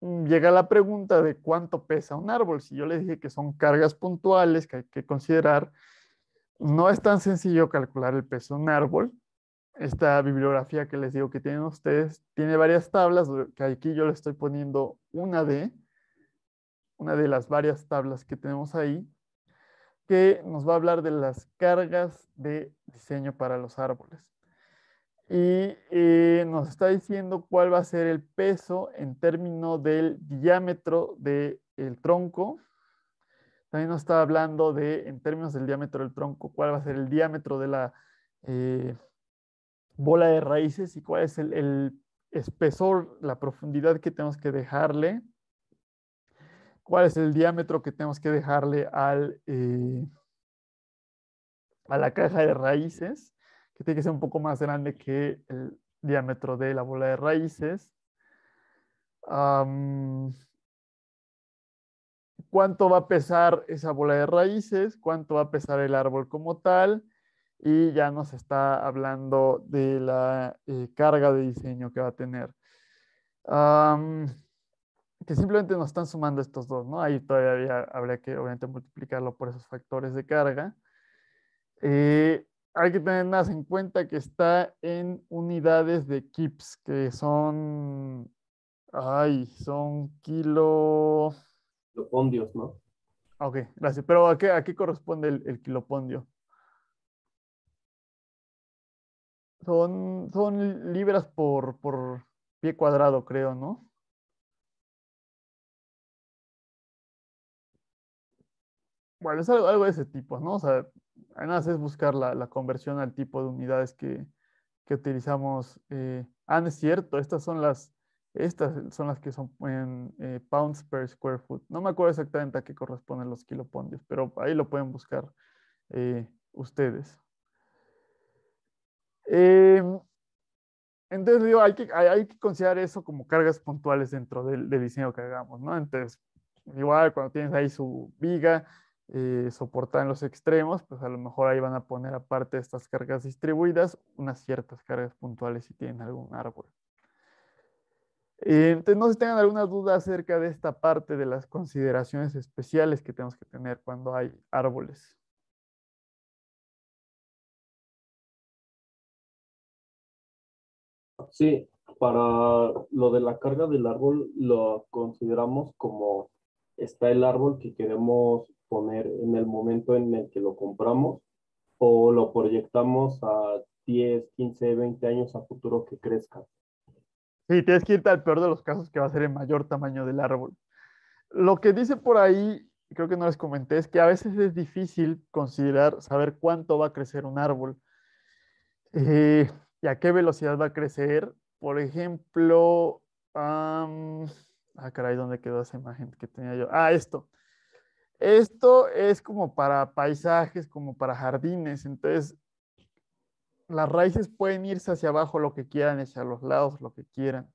mm, llega la pregunta de cuánto pesa un árbol. Si yo les dije que son cargas puntuales que hay que considerar, no es tan sencillo calcular el peso de un árbol esta bibliografía que les digo que tienen ustedes tiene varias tablas, que aquí yo le estoy poniendo una de, una de las varias tablas que tenemos ahí, que nos va a hablar de las cargas de diseño para los árboles. Y eh, nos está diciendo cuál va a ser el peso en términos del diámetro del tronco. También nos está hablando de, en términos del diámetro del tronco, cuál va a ser el diámetro de la... Eh, bola de raíces y cuál es el, espesor, la profundidad que tenemos que dejarle, cuál es el diámetro que tenemos que dejarle al, eh, a la caja de raíces, que tiene que ser un poco más grande que el diámetro de la bola de raíces. ¿Cuánto va a pesar esa bola de raíces? ¿Cuánto va a pesar el árbol como tal? y ya nos está hablando de la eh, carga de diseño que va a tener. que simplemente nos están sumando estos dos, ¿no? Ahí todavía habría que obviamente multiplicarlo por esos factores de carga. Eh, hay que tener más en cuenta que está en unidades de kips, que son, ay, son kilo... Kilopondios, ¿no? Ok, gracias. Pero ¿a qué, a corresponde el kilopondio? Son, libras por, pie cuadrado, creo, ¿no? Bueno, es algo, de ese tipo, ¿no? O sea, además es buscar la, conversión al tipo de unidades que, utilizamos. Eh, ah, es cierto, estas son las, estas son las que son en eh, pounds per square foot. No me acuerdo exactamente a qué corresponden los kilopondios, pero ahí lo pueden buscar eh, ustedes. Eh, entonces, hay que, considerar eso como cargas puntuales dentro del, diseño que hagamos, ¿no? Entonces, igual cuando tienes ahí su viga eh, soportada en los extremos, pues a lo mejor ahí van a poner aparte de estas cargas distribuidas unas ciertas cargas puntuales si tienen algún árbol. Eh, entonces, no se tengan alguna duda acerca de esta parte de las consideraciones especiales que tenemos que tener cuando hay árboles. Sí, para lo de la carga del árbol lo consideramos como está el árbol que queremos poner en el momento en el que lo compramos o lo proyectamos a 10, 15, 20 años a futuro que crezca. Sí, tienes que irte al peor de los casos que va a ser el mayor tamaño del árbol. Lo que dice por ahí, creo que no les comenté, es que a veces es difícil considerar, saber cuánto va a crecer un árbol. Eh, a qué velocidad va a crecer. Por ejemplo, ah, caray, ¿dónde quedó esa imagen que tenía yo? Ah, esto. Esto es como para paisajes, como para jardines. Entonces, las raíces pueden irse hacia abajo lo que quieran, hacia los lados lo que quieran.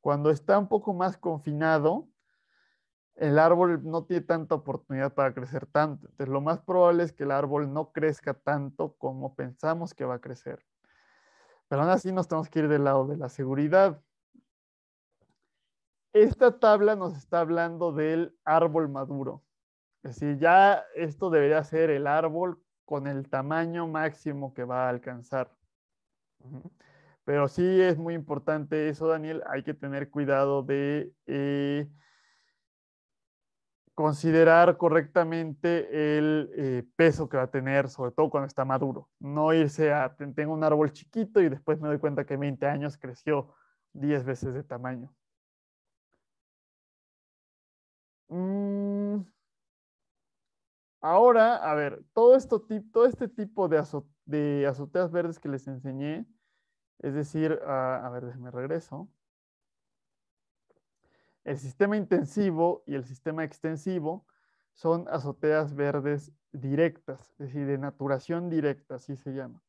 Cuando está un poco más confinado, el árbol no tiene tanta oportunidad para crecer tanto. Entonces, lo más probable es que el árbol no crezca tanto como pensamos que va a crecer. Pero aún así nos tenemos que ir del lado de la seguridad. Esta tabla nos está hablando del árbol maduro. Es decir, ya esto debería ser el árbol con el tamaño máximo que va a alcanzar. Pero sí es muy importante eso, Daniel. Hay que tener cuidado de eh, considerar correctamente el eh, peso que va a tener, sobre todo cuando está maduro. No irse a, tengo un árbol chiquito y después me doy cuenta que en 20 años creció 10 veces de tamaño. Mm. Ahora, a ver, todo, esto, todo este tipo de, azoteas verdes que les enseñé, es decir, a, ah, a ver, déjenme regreso. El sistema intensivo y el sistema extensivo son azoteas verdes directas, es decir, de naturación directa, así se llama.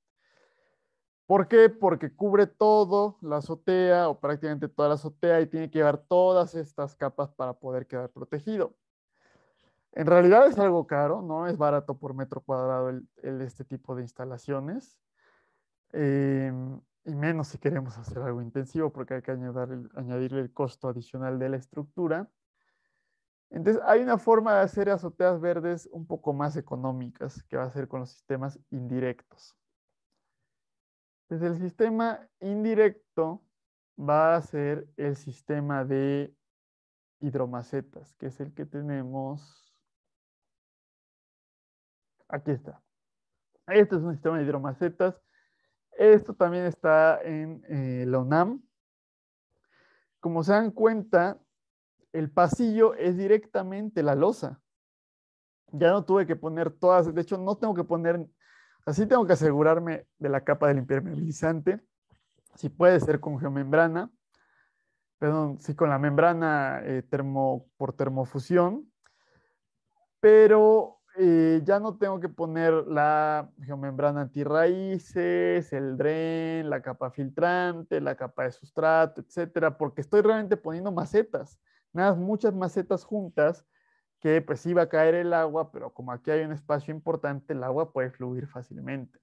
¿Por qué? Porque cubre todo la azotea o prácticamente toda la azotea y tiene que llevar todas estas capas para poder quedar protegido. En realidad es algo caro, no es barato por metro cuadrado el, este tipo de instalaciones. Eh, y menos si queremos hacer algo intensivo, porque hay que añadirle el costo adicional de la estructura. Entonces, hay una forma de hacer azoteas verdes un poco más económicas, que va a ser con los sistemas indirectos. Desde el sistema indirecto va a ser el sistema de hidromacetas, que es el que tenemos. Aquí está. Este es un sistema de hidromacetas esto también está en eh, la UNAM. Como se dan cuenta, el pasillo es directamente la losa. Ya no tuve que poner todas, de hecho no tengo que poner, así tengo que asegurarme de la capa del impermeabilizante, si puede ser con geomembrana, perdón, si con la membrana eh, termo, por termofusión, pero eh, ya no tengo que poner la geomembrana antirraíces, el dren, la capa filtrante, la capa de sustrato, etcétera, porque estoy realmente poniendo macetas, nada, muchas macetas juntas que pues iba a caer el agua, pero como aquí hay un espacio importante, el agua puede fluir fácilmente.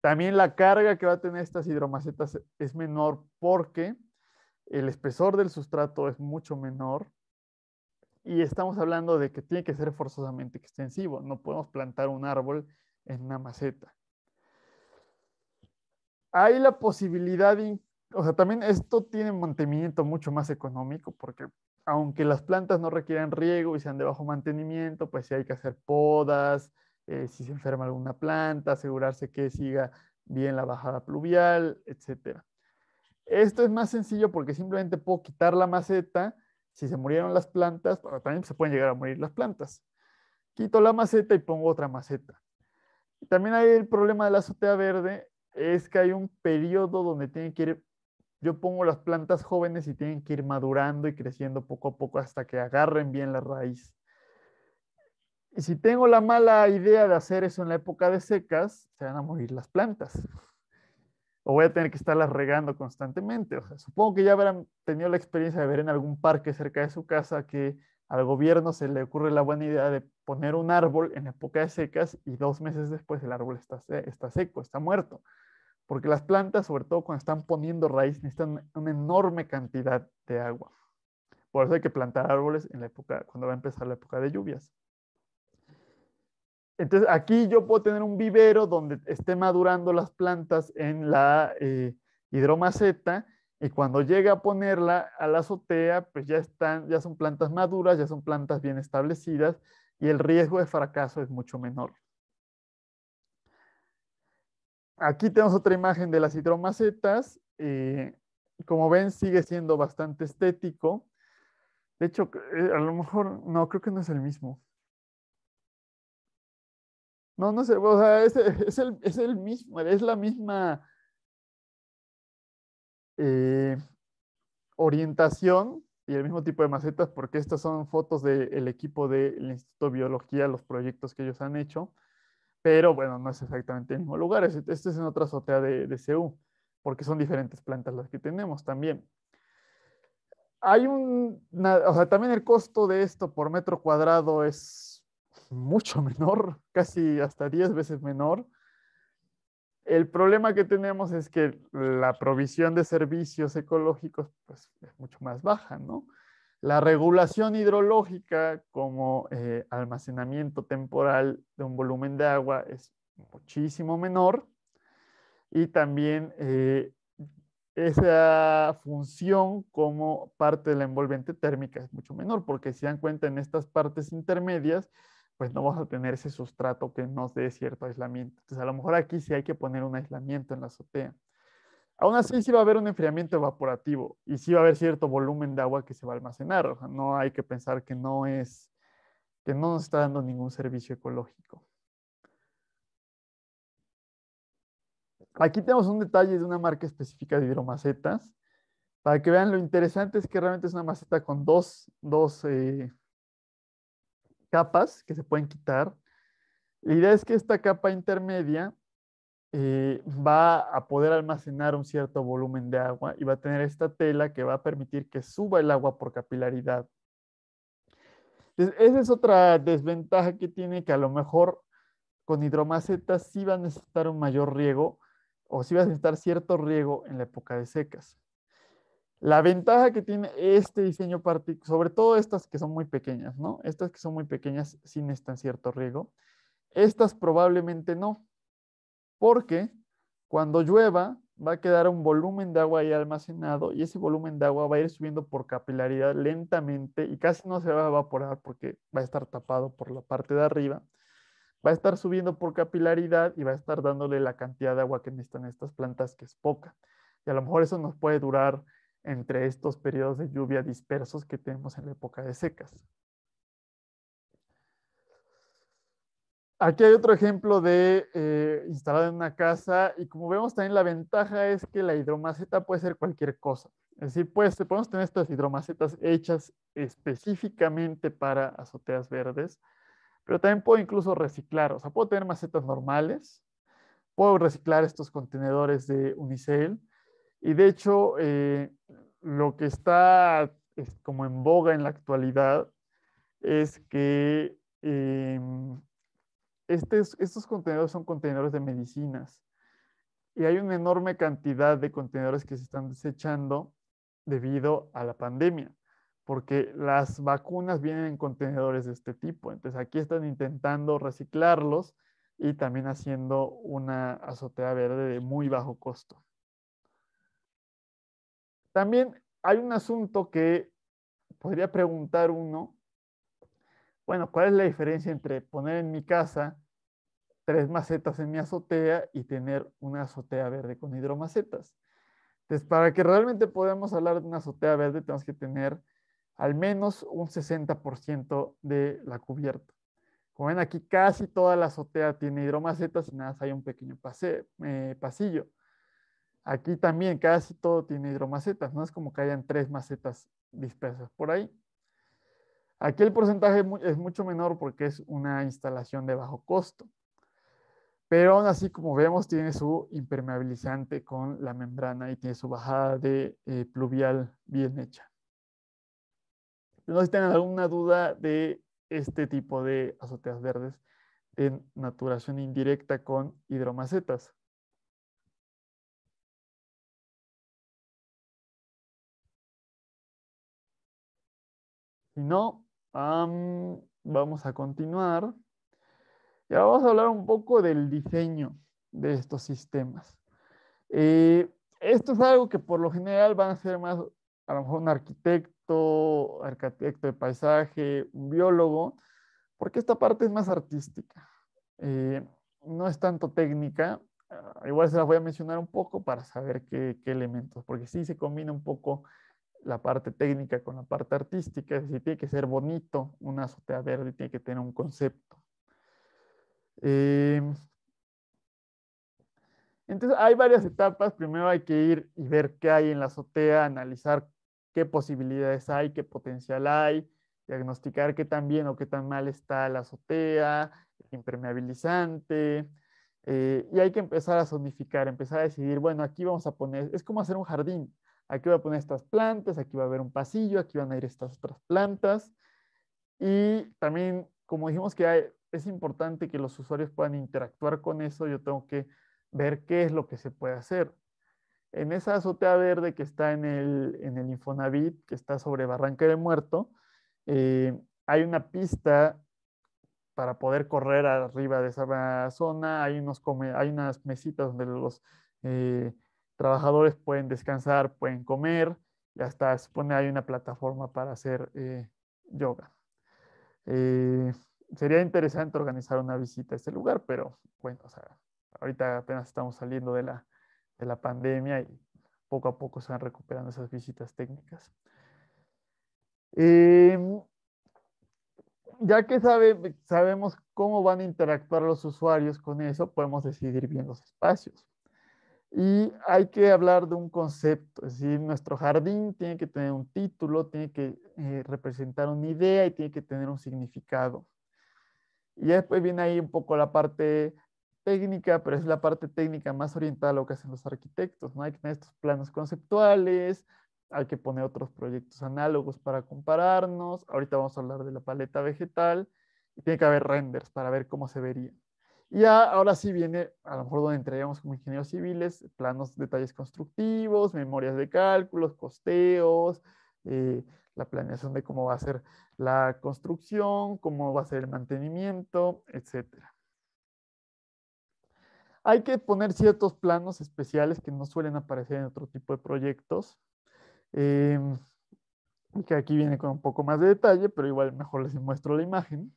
También la carga que va a tener estas hidromacetas es menor porque el espesor del sustrato es mucho menor, y estamos hablando de que tiene que ser forzosamente extensivo. No podemos plantar un árbol en una maceta. Hay la posibilidad, o sea, también esto tiene mantenimiento mucho más económico porque aunque las plantas no requieran riego y sean de bajo mantenimiento, pues si hay que hacer podas, eh, si se enferma alguna planta, asegurarse que siga bien la bajada pluvial, etc. Esto es más sencillo porque simplemente puedo quitar la maceta, si se murieron las plantas, también se pueden llegar a morir las plantas. Quito la maceta y pongo otra maceta. también hay el problema de la azotea verde, es que hay un periodo donde tienen que ir, yo pongo las plantas jóvenes y tienen que ir madurando y creciendo poco a poco hasta que agarren bien la raíz. Y si tengo la mala idea de hacer eso en la época de secas, se van a morir las plantas o voy a tener que estarlas regando constantemente. O sea, supongo que ya habrán tenido la experiencia de ver en algún parque cerca de su casa que al gobierno se le ocurre la buena idea de poner un árbol en época de secas y dos meses después el árbol está, está seco, está muerto. Porque las plantas, sobre todo cuando están poniendo raíz, necesitan una enorme cantidad de agua. Por eso hay que plantar árboles en la época, cuando va a empezar la época de lluvias. Entonces, aquí yo puedo tener un vivero donde esté madurando las plantas en la eh, hidromaceta y cuando llega a ponerla a la azotea, pues ya están, ya son plantas maduras, ya son plantas bien establecidas y el riesgo de fracaso es mucho menor. Aquí tenemos otra imagen de las hidromacetas. y eh, como ven, sigue siendo bastante estético. De hecho, eh, a lo mejor, no, creo que no es el mismo. No, no sé, o sea, es, el, mismo, es la misma eh, orientación y el mismo tipo de macetas, porque estas son fotos del equipo del Instituto de Biología, los proyectos que ellos han hecho, pero bueno, no es exactamente el mismo lugar, este es en otra azotea de, de CEU, porque son diferentes plantas las que tenemos también. Hay un, o sea, también el costo de esto por metro cuadrado es mucho menor, casi hasta 10 veces menor. El problema que tenemos es que la provisión de servicios ecológicos pues, es mucho más baja, ¿no? La regulación hidrológica como eh, almacenamiento temporal de un volumen de agua es muchísimo menor y también eh, esa función como parte de la envolvente térmica es mucho menor, porque si dan cuenta en estas partes intermedias, pues no vamos a tener ese sustrato que nos dé cierto aislamiento. Entonces, a lo mejor aquí sí hay que poner un aislamiento en la azotea. Aún así, sí va a haber un enfriamiento evaporativo y sí va a haber cierto volumen de agua que se va a almacenar. no hay que pensar que no es, que no nos está dando ningún servicio ecológico. Aquí tenemos un detalle de una marca específica de hidromacetas. Para que vean lo interesante es que realmente es una maceta con dos, dos eh, capas que se pueden quitar. La idea es que esta capa intermedia eh, va a poder almacenar un cierto volumen de agua y va a tener esta tela que va a permitir que suba el agua por capilaridad. esa es otra desventaja que tiene que a lo mejor con hidromacetas sí va a necesitar un mayor riego o sí va a necesitar cierto riego en la época de secas. La ventaja que tiene este diseño, sobre todo estas que son muy pequeñas, ¿no? Estas que son muy pequeñas sin necesitan cierto riego. Estas probablemente no, porque cuando llueva va a quedar un volumen de agua ahí almacenado y ese volumen de agua va a ir subiendo por capilaridad lentamente y casi no se va a evaporar porque va a estar tapado por la parte de arriba. Va a estar subiendo por capilaridad y va a estar dándole la cantidad de agua que necesitan estas plantas, que es poca. Y a lo mejor eso nos puede durar entre estos periodos de lluvia dispersos que tenemos en la época de secas. Aquí hay otro ejemplo de eh, instalado en una casa y como vemos también la ventaja es que la hidromaceta puede ser cualquier cosa. Es decir, pues, podemos tener estas hidromacetas hechas específicamente para azoteas verdes, pero también puedo incluso reciclar, o sea, puedo tener macetas normales, puedo reciclar estos contenedores de unicel, y de hecho, eh, lo que está como en boga en la actualidad es que em, estos contenedores son contenedores de medicinas y hay una enorme cantidad de contenedores que se están desechando debido a la pandemia, porque las vacunas vienen en contenedores de este tipo. Entonces aquí están intentando reciclarlos y también haciendo una azotea verde de muy bajo costo. También hay un asunto que podría preguntar uno, bueno, ¿cuál es la diferencia entre poner en mi casa tres macetas en mi azotea y tener una azotea verde con hidromacetas? Entonces, para que realmente podamos hablar de una azotea verde, tenemos que tener al menos un 60% de la cubierta. Como ven aquí, casi toda la azotea tiene hidromacetas y nada, hay un pequeño eh, pasillo. Aquí también casi todo tiene hidromacetas, no es como que hayan tres macetas dispersas por ahí. Aquí el porcentaje es mucho menor porque es una instalación de bajo costo. Pero aún así, como vemos, tiene su impermeabilizante con la membrana y tiene su bajada de eh, pluvial bien hecha. No si tienen alguna duda de este tipo de azoteas verdes en naturación indirecta con hidromacetas. Si no, vamos a continuar. Y ahora vamos a hablar un poco del diseño de estos sistemas. Eh, esto es algo que por lo general van a ser más, a lo mejor un arquitecto, arquitecto de paisaje, un biólogo, porque esta parte es más artística. Eh, no es tanto técnica. Ah, igual se las voy a mencionar un poco para saber qué, qué elementos, porque sí se combina un poco la parte técnica con la parte artística, es decir, tiene que ser bonito una azotea verde, tiene que tener un concepto. Em, entonces hay varias etapas, primero hay que ir y ver qué hay en la azotea, analizar qué posibilidades hay, qué potencial hay, diagnosticar qué tan bien o qué tan mal está la azotea, impermeabilizante, eh, y hay que empezar a zonificar, empezar a decidir, bueno, aquí vamos a poner, es como hacer un jardín, aquí va a poner estas plantas, aquí va a haber un pasillo, aquí van a ir estas otras plantas. Y también, como dijimos que es importante que los usuarios puedan interactuar con eso, yo tengo que ver qué es lo que se puede hacer. En esa azotea verde que está en el, Infonavit, que está sobre Barranca de Muerto, eh, hay una pista para poder correr arriba de esa zona, hay, hay unas mesitas donde los... Eh, trabajadores pueden descansar, pueden comer, y hasta supone hay una plataforma para hacer eh, yoga. Eh, sería interesante organizar una visita a este lugar, pero bueno, ahorita apenas estamos saliendo de la, pandemia y poco a poco se van recuperando esas visitas técnicas. Em, ya que sabemos cómo van a interactuar los usuarios con eso, podemos decidir bien los espacios. Y hay que hablar de un concepto, es decir, nuestro jardín tiene que tener un título, tiene que eh, representar una idea y tiene que tener un significado. Y después viene ahí un poco la parte técnica, pero es la parte técnica más orientada a lo que hacen los arquitectos, ¿no? Hay que tener estos planos conceptuales, hay que poner otros proyectos análogos para compararnos. Ahorita vamos a hablar de la paleta vegetal y tiene que haber renders para ver cómo se verían. Y ahora sí viene, a lo mejor donde entregamos como ingenieros civiles, planos, detalles constructivos, memorias de cálculos, costeos, eh, la planeación de cómo va a ser la construcción, cómo va a ser el mantenimiento, etc. Hay que poner ciertos planos especiales que no suelen aparecer en otro tipo de proyectos. Em, que aquí viene con un poco más de detalle, pero igual mejor les muestro la imagen.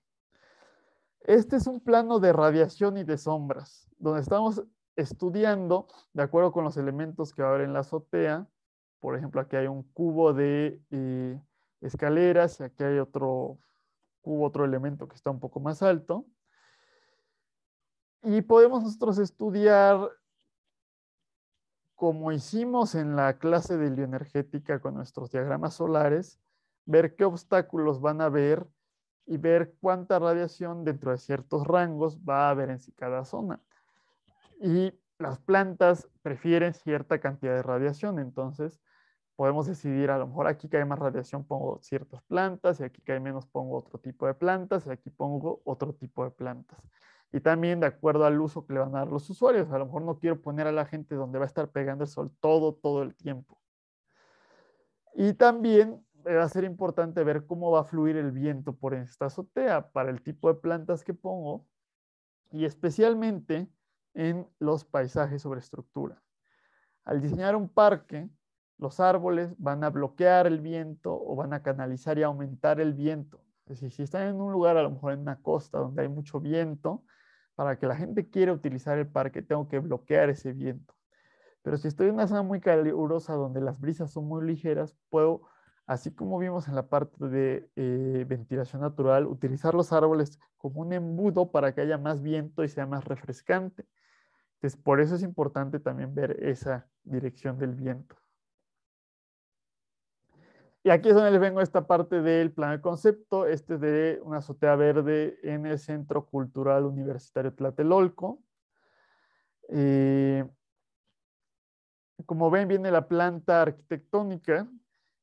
Este es un plano de radiación y de sombras, donde estamos estudiando, de acuerdo con los elementos que va a haber en la azotea, por ejemplo, aquí hay un cubo de eh, escaleras, y aquí hay otro cubo, otro elemento que está un poco más alto. Y podemos nosotros estudiar, como hicimos en la clase de bioenergética con nuestros diagramas solares, ver qué obstáculos van a haber y ver cuánta radiación dentro de ciertos rangos va a haber en cada zona. Y las plantas prefieren cierta cantidad de radiación, entonces podemos decidir, a lo mejor aquí que hay más radiación, pongo ciertas plantas, y aquí que hay menos, pongo otro tipo de plantas, y aquí pongo otro tipo de plantas. Y también de acuerdo al uso que le van a dar los usuarios, a lo mejor no quiero poner a la gente donde va a estar pegando el sol todo, todo el tiempo. Y también eh, va a ser importante ver cómo va a fluir el viento por esta azotea para el tipo de plantas que pongo y especialmente en los paisajes sobre estructura. Al diseñar un parque, los árboles van a bloquear el viento o van a canalizar y aumentar el viento. Es decir, si están en un lugar, a lo mejor en una costa donde hay mucho viento, para que la gente quiera utilizar el parque, tengo que bloquear ese viento. Pero si estoy en una zona muy calurosa donde las brisas son muy ligeras, puedo así como vimos en la parte de eh, ventilación natural, utilizar los árboles como un embudo para que haya más viento y sea más refrescante. Entonces, por eso es importante también ver esa dirección del viento. Y aquí es donde les vengo esta parte del plan de concepto, este es de una azotea verde en el Centro Cultural Universitario Tlatelolco. Eh, como ven, viene la planta arquitectónica,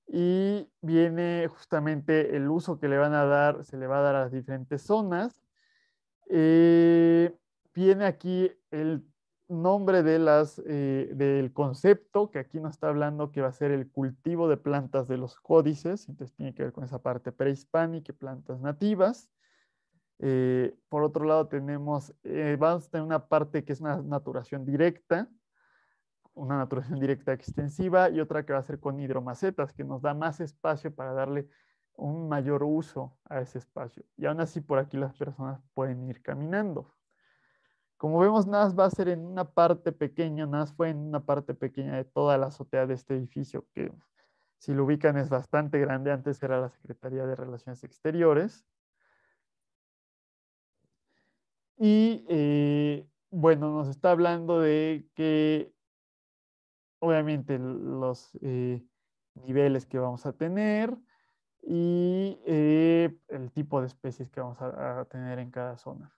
y viene justamente el uso que le van a dar, se le va a dar a las diferentes zonas. Eh, viene aquí el nombre de las, eh, del concepto, que aquí nos está hablando que va a ser el cultivo de plantas de los códices, entonces tiene que ver con esa parte prehispánica plantas nativas. Eh, por otro lado, tenemos, vamos a tener una parte que es una naturación directa, una naturación directa extensiva y otra que va a ser con hidromacetas, que nos da más espacio para darle un mayor uso a ese espacio. Y aún así por aquí las personas pueden ir caminando. Como vemos, nada va a ser en una parte pequeña, nada fue en una parte pequeña de toda la azotea de este edificio, que si lo ubican es bastante grande, antes era la Secretaría de Relaciones Exteriores. Y eh, bueno, nos está hablando de que obviamente los eh, niveles que vamos a tener y eh, el tipo de especies que vamos a, a, tener en cada zona.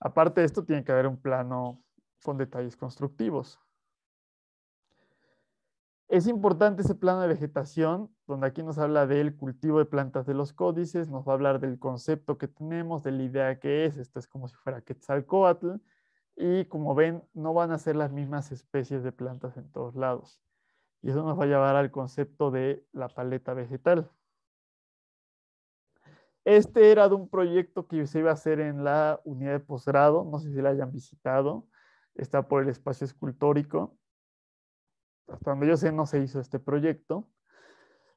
Aparte de esto, tiene que haber un plano con detalles constructivos. Es importante ese plano de vegetación, donde aquí nos habla del cultivo de plantas de los códices, nos va a hablar del concepto que tenemos, de la idea que es, esto es como si fuera Quetzalcoatl, y como ven, no van a ser las mismas especies de plantas en todos lados. Y eso nos va a llevar al concepto de la paleta vegetal. Este era de un proyecto que se iba a hacer en la unidad de posgrado, no sé si la hayan visitado, está por el espacio escultórico. Hasta donde yo sé no se hizo este proyecto.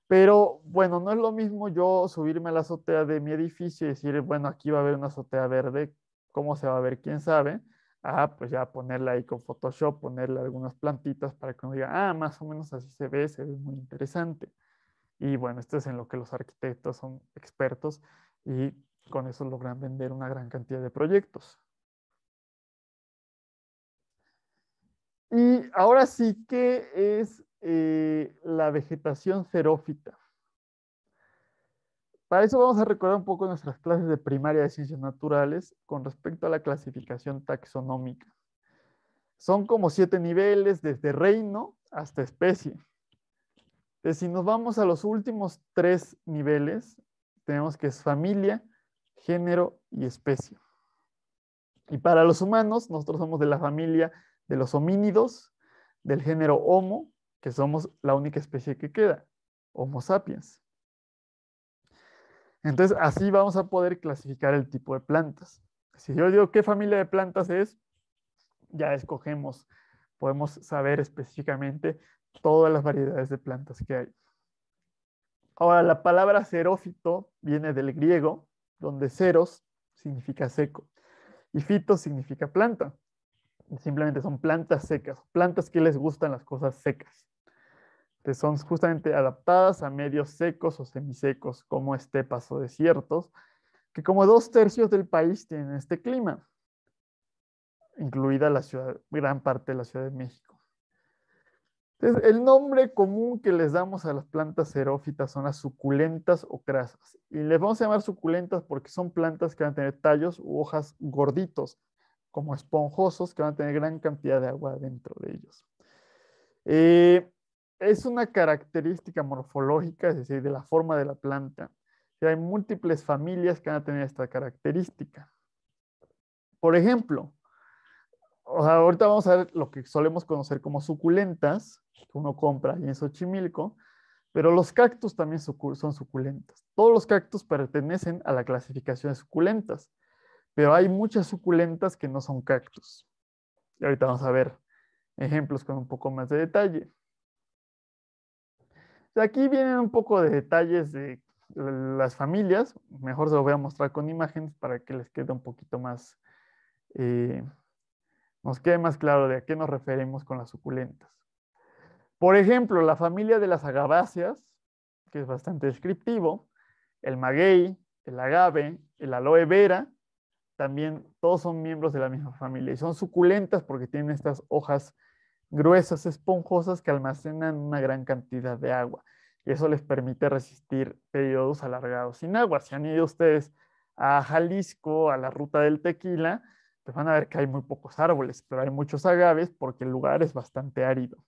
Pero bueno, no es lo mismo yo subirme a la azotea de mi edificio y decir, bueno, aquí va a haber una azotea verde, cómo se va a ver, quién sabe, Ah, pues ya ponerla ahí con Photoshop, ponerle algunas plantitas para que uno diga, ah, más o menos así se ve, se ve muy interesante. Y bueno, esto es en lo que los arquitectos son expertos y con eso logran vender una gran cantidad de proyectos. Y ahora sí ¿qué es eh, la vegetación xerófita. Para eso vamos a recordar un poco nuestras clases de primaria de ciencias naturales con respecto a la clasificación taxonómica. Son como siete niveles, desde reino hasta especie. si nos vamos a los últimos tres niveles, tenemos que es familia, género y especie. Y para los humanos, nosotros somos de la familia de los homínidos, del género Homo, que somos la única especie que queda, Homo sapiens. Entonces, así vamos a poder clasificar el tipo de plantas. Si yo digo qué familia de plantas es, ya escogemos, podemos saber específicamente todas las variedades de plantas que hay. Ahora, la palabra xerófito viene del griego, donde ceros significa seco y fito significa planta. Simplemente son plantas secas, plantas que les gustan las cosas secas que son justamente adaptadas a medios secos o semisecos, como estepas o desiertos, que como dos tercios del país tienen este clima, incluida la ciudad, gran parte de la Ciudad de México. Entonces, el nombre común que les damos a las plantas xerófitas son las suculentas o crasas. Y les vamos a llamar suculentas porque son plantas que van a tener tallos u hojas gorditos, como esponjosos, que van a tener gran cantidad de agua dentro de ellos. Eh, es una característica morfológica, es decir, de la forma de la planta. Hay múltiples familias que van a tener esta característica. Por ejemplo, ahorita vamos a ver lo que solemos conocer como suculentas, que uno compra ahí en Xochimilco, pero los cactus también son suculentas. Todos los cactus pertenecen a la clasificación de suculentas, pero hay muchas suculentas que no son cactus. Y ahorita vamos a ver ejemplos con un poco más de detalle aquí vienen un poco de detalles de las familias. Mejor se lo voy a mostrar con imágenes para que les quede un poquito más, eh, nos quede más claro de a qué nos referimos con las suculentas. Por ejemplo, la familia de las agaváceas, que es bastante descriptivo, el maguey, el agave, el aloe vera, también todos son miembros de la misma familia y son suculentas porque tienen estas hojas gruesas, esponjosas que almacenan una gran cantidad de agua. Y eso les permite resistir periodos alargados sin agua. Si han ido ustedes a Jalisco, a la ruta del tequila, pues van a ver que hay muy pocos árboles, pero hay muchos agaves porque el lugar es bastante árido.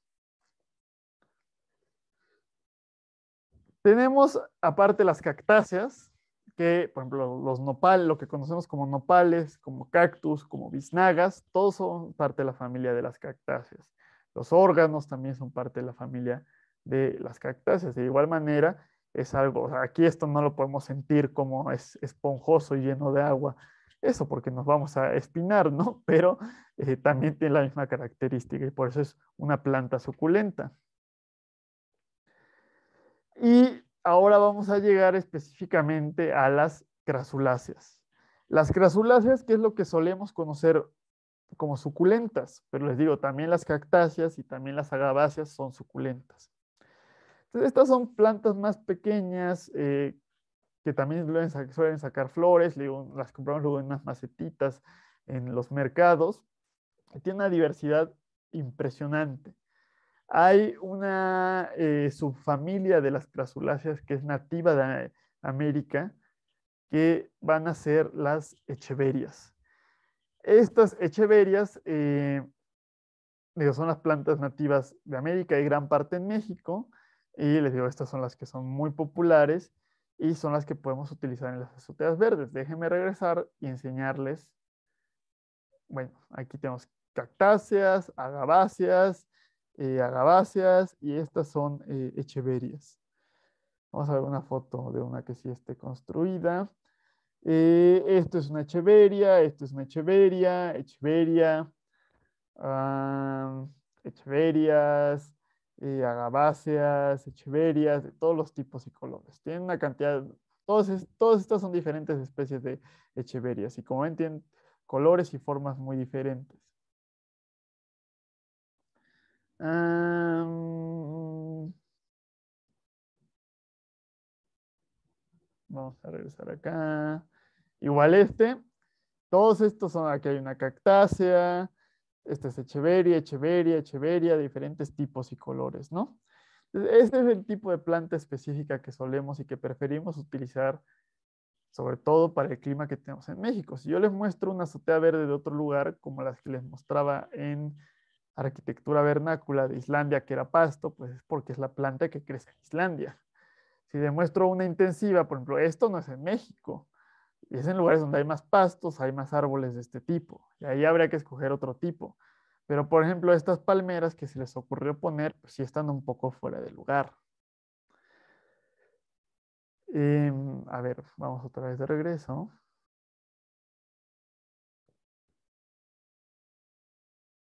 Tenemos aparte las cactáceas, que por ejemplo los nopales lo que conocemos como nopales, como cactus, como biznagas, todos son parte de la familia de las cactáceas. Los órganos también son parte de la familia de las cactáceas. De igual manera, es algo, aquí esto no lo podemos sentir como es esponjoso y lleno de agua. Eso porque nos vamos a espinar, ¿no? Pero eh, también tiene la misma característica y por eso es una planta suculenta. Y ahora vamos a llegar específicamente a las crasuláceas. Las crasuláceas, ¿qué es lo que solemos conocer como suculentas, pero les digo, también las cactáceas y también las agaváceas son suculentas. Entonces, estas son plantas más pequeñas eh, que también suelen sacar flores, las compramos luego en unas macetitas en los mercados. Tiene una diversidad impresionante. Hay una eh, subfamilia de las crasuláceas que es nativa de América, que van a ser las echeverias. Estas echeverias eh, son las plantas nativas de América y gran parte en México. Y les digo, estas son las que son muy populares y son las que podemos utilizar en las azoteas verdes. Déjenme regresar y enseñarles. Bueno, aquí tenemos cactáceas, agaváceas, eh, agaváceas y estas son eh, echeverias. Vamos a ver una foto de una que sí esté construida. Eh, esto es una Echeveria, esto es una Echeveria, Echeveria, ah, Echeverias, eh, Agabáceas, Echeverias, de todos los tipos y colores. Tienen una cantidad, todos, estos son diferentes especies de Echeverias y como ven tienen colores y formas muy diferentes. vamos a regresar acá. Igual este, todos estos son, aquí hay una cactácea, este es echeveria, echeveria, echeveria, diferentes tipos y colores, ¿no? Este es el tipo de planta específica que solemos y que preferimos utilizar, sobre todo para el clima que tenemos en México. Si yo les muestro una azotea verde de otro lugar, como las que les mostraba en arquitectura vernácula de Islandia, que era pasto, pues es porque es la planta que crece en Islandia. Si demuestro una intensiva, por ejemplo, esto no es en México, y es en lugares donde hay más pastos, hay más árboles de este tipo. Y ahí habría que escoger otro tipo. Pero, por ejemplo, estas palmeras que se les ocurrió poner, pues sí están un poco fuera de lugar. Em, a ver, vamos otra vez de regreso.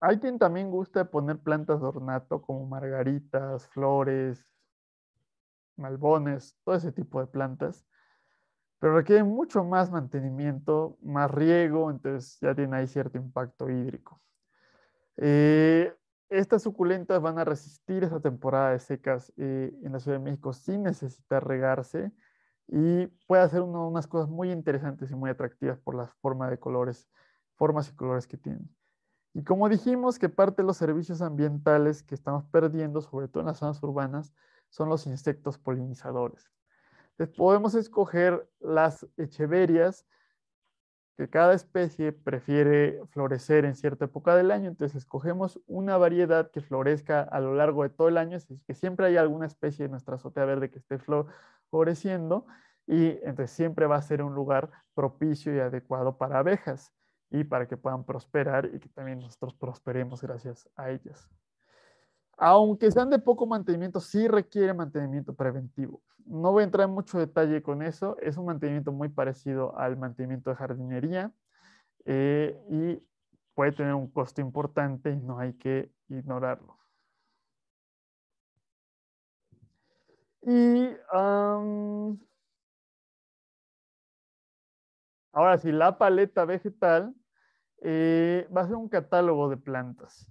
Hay quien también gusta poner plantas de ornato como margaritas, flores, malbones, todo ese tipo de plantas pero requiere mucho más mantenimiento, más riego, entonces ya tiene ahí cierto impacto hídrico. Eh, estas suculentas van a resistir esa temporada de secas eh, en la Ciudad de México sin necesitar regarse y puede hacer unas cosas muy interesantes y muy atractivas por las forma de colores, formas y colores que tienen. Y como dijimos que parte de los servicios ambientales que estamos perdiendo, sobre todo en las zonas urbanas, son los insectos polinizadores. Entonces podemos escoger las echeverias, que cada especie prefiere florecer en cierta época del año, entonces escogemos una variedad que florezca a lo largo de todo el año, es que siempre hay alguna especie en nuestra azotea verde que esté floreciendo y entonces siempre va a ser un lugar propicio y adecuado para abejas y para que puedan prosperar y que también nosotros prosperemos gracias a ellas aunque sean de poco mantenimiento, sí requiere mantenimiento preventivo. No voy a entrar en mucho detalle con eso, es un mantenimiento muy parecido al mantenimiento de jardinería eh, y puede tener un costo importante y no hay que ignorarlo. Y ahora sí, la paleta vegetal eh, va a ser un catálogo de plantas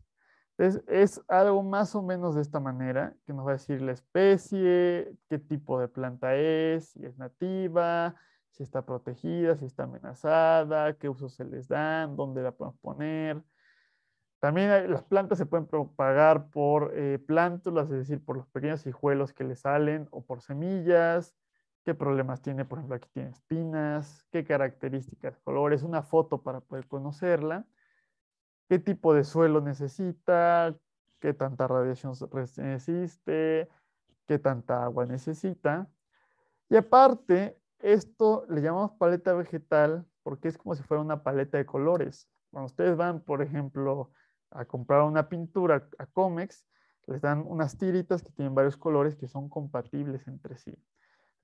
es algo más o menos de esta manera, que nos va a decir la especie, qué tipo de planta es, si es nativa, si está protegida, si está amenazada, qué usos se les dan, dónde la podemos poner. También las plantas se pueden propagar por eh, plántulas, es decir, por los pequeños hijuelos que le salen o por semillas. ¿Qué problemas tiene? Por ejemplo, aquí tiene espinas, qué características, color es una foto para poder conocerla qué tipo de suelo necesita, qué tanta radiación existe, qué tanta agua necesita. Y aparte, esto le llamamos paleta vegetal porque es como si fuera una paleta de colores. Cuando ustedes van, por ejemplo, a comprar una pintura a Comex, les dan unas tiritas que tienen varios colores que son compatibles entre sí.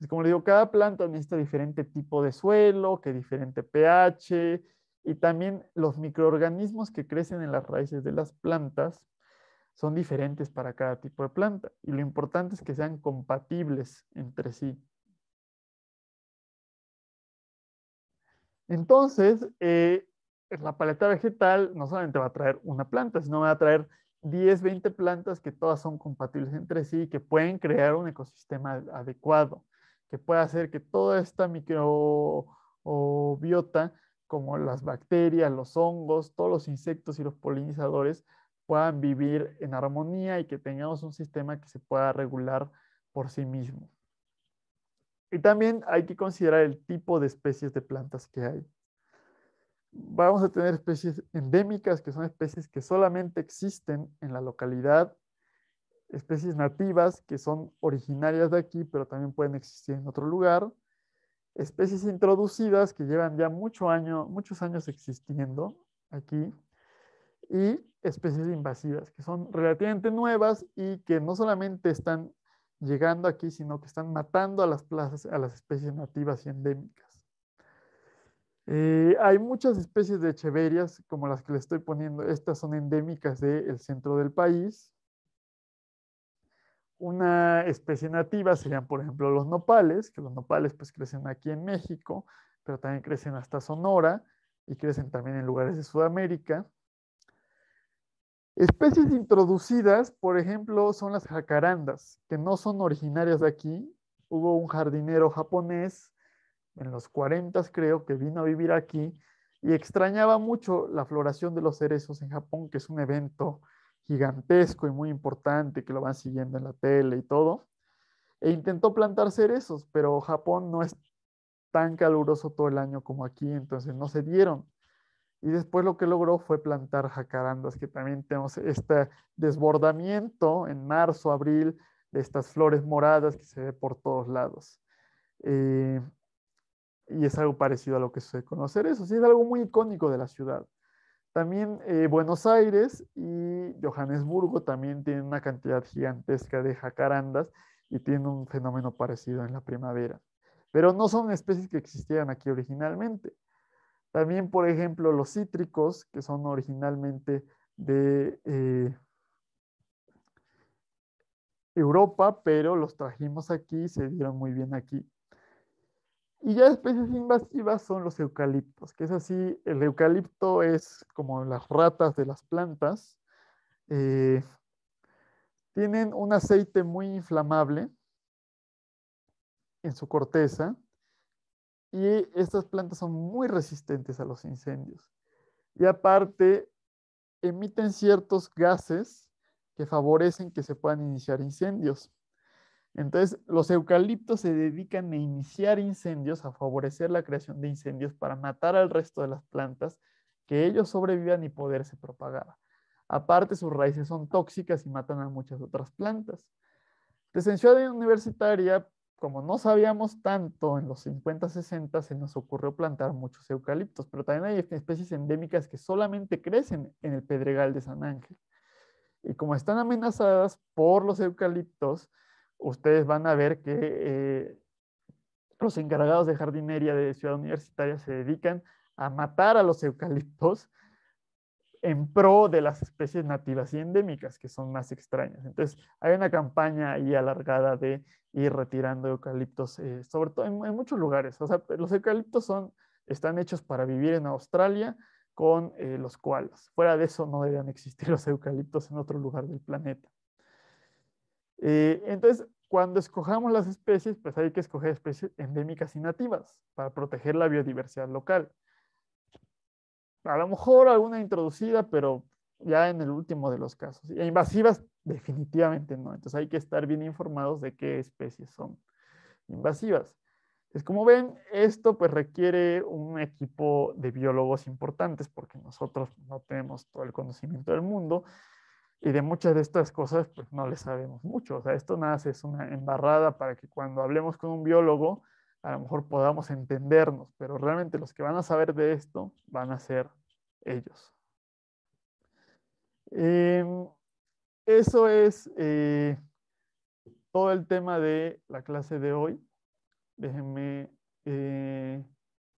como les digo, cada planta necesita diferente tipo de suelo, que diferente pH, y también los microorganismos que crecen en las raíces de las plantas son diferentes para cada tipo de planta y lo importante es que sean compatibles entre sí. Entonces, eh, la paleta vegetal no solamente va a traer una planta, sino va a traer 10, 20 plantas que todas son compatibles entre sí, y que pueden crear un ecosistema adecuado, que pueda hacer que toda esta microbiota como las bacterias, los hongos, todos los insectos y los polinizadores puedan vivir en armonía y que tengamos un sistema que se pueda regular por sí mismo. Y también hay que considerar el tipo de especies de plantas que hay. Vamos a tener especies endémicas, que son especies que solamente existen en la localidad, especies nativas que son originarias de aquí, pero también pueden existir en otro lugar, especies introducidas que llevan ya muchos años existiendo aquí y especies invasivas que son relativamente nuevas y que no solamente están llegando aquí, sino que están matando a las, plazas, a las especies nativas y endémicas. Eh, hay muchas especies de Echeverias, como las que le estoy poniendo. Estas son endémicas del centro del país una especie nativa serían, por ejemplo, los nopales, que los nopales pues crecen aquí en México, pero también crecen hasta Sonora y crecen también en lugares de Sudamérica. Especies introducidas, por ejemplo, son las jacarandas, que no son originarias de aquí. Hubo un jardinero japonés en los 40 creo que vino a vivir aquí y extrañaba mucho la floración de los cerezos en Japón, que es un evento gigantesco y muy importante que lo van siguiendo en la tele y todo. E intentó plantar cerezos, pero Japón no es tan caluroso todo el año como aquí, entonces no se dieron. Y después lo que logró fue plantar jacarandas, que también tenemos este desbordamiento en marzo, abril, de estas flores moradas que se ve por todos lados. Eh, y es algo parecido a lo que sucede conoce eso, sí, es algo muy icónico de la ciudad. También eh, Buenos Aires y Johannesburgo también tienen una cantidad gigantesca de jacarandas y tienen un fenómeno parecido en la primavera. Pero no son especies que existían aquí originalmente. También, por ejemplo, los cítricos, que son originalmente de eh, Europa, pero los trajimos aquí y se dieron muy bien aquí. Y ya especies invasivas son los eucaliptos, que es así, el eucalipto es como las ratas de las plantas. Eh, tienen un aceite muy inflamable en su corteza y estas plantas son muy resistentes a los incendios. Y aparte, emiten ciertos gases que favorecen que se puedan iniciar incendios. Entonces, los eucaliptos se dedican a iniciar incendios, a favorecer la creación de incendios para matar al resto de las plantas, que ellos sobrevivan y poderse propagar. Aparte, sus raíces son tóxicas y matan a muchas otras plantas. Licenciada universitaria, como no sabíamos tanto en los 50, 60, se nos ocurrió plantar muchos eucaliptos, pero también hay especies endémicas que solamente crecen en el Pedregal de San Ángel. Y como están amenazadas por los eucaliptos, ustedes van a ver que eh, los encargados de jardinería de Ciudad Universitaria se dedican a matar a los eucaliptos en pro de las especies nativas y endémicas que son más extrañas. Entonces, hay una campaña ahí alargada de ir retirando eucaliptos, eh, sobre todo en, muchos lugares. O sea, los eucaliptos están hechos para vivir en Australia con eh, los cuales Fuera de eso, no deberían existir los eucaliptos en otro lugar del planeta. Eh, entonces, cuando escojamos las especies, pues hay que escoger especies endémicas y nativas para proteger la biodiversidad local. A lo mejor alguna introducida, pero ya en el último de los casos. E invasivas, definitivamente no. Entonces hay que estar bien informados de qué especies son invasivas. Entonces, pues, como ven, esto pues requiere un equipo de biólogos importantes porque nosotros no tenemos todo el conocimiento del mundo y de muchas de estas cosas, pues no le sabemos mucho. O sea, esto nada es una embarrada para que cuando hablemos con un biólogo, a lo mejor podamos entendernos, pero realmente los que van a saber de esto van a ser ellos. Em, eso es eh, todo el tema de la clase de hoy. Déjenme eh,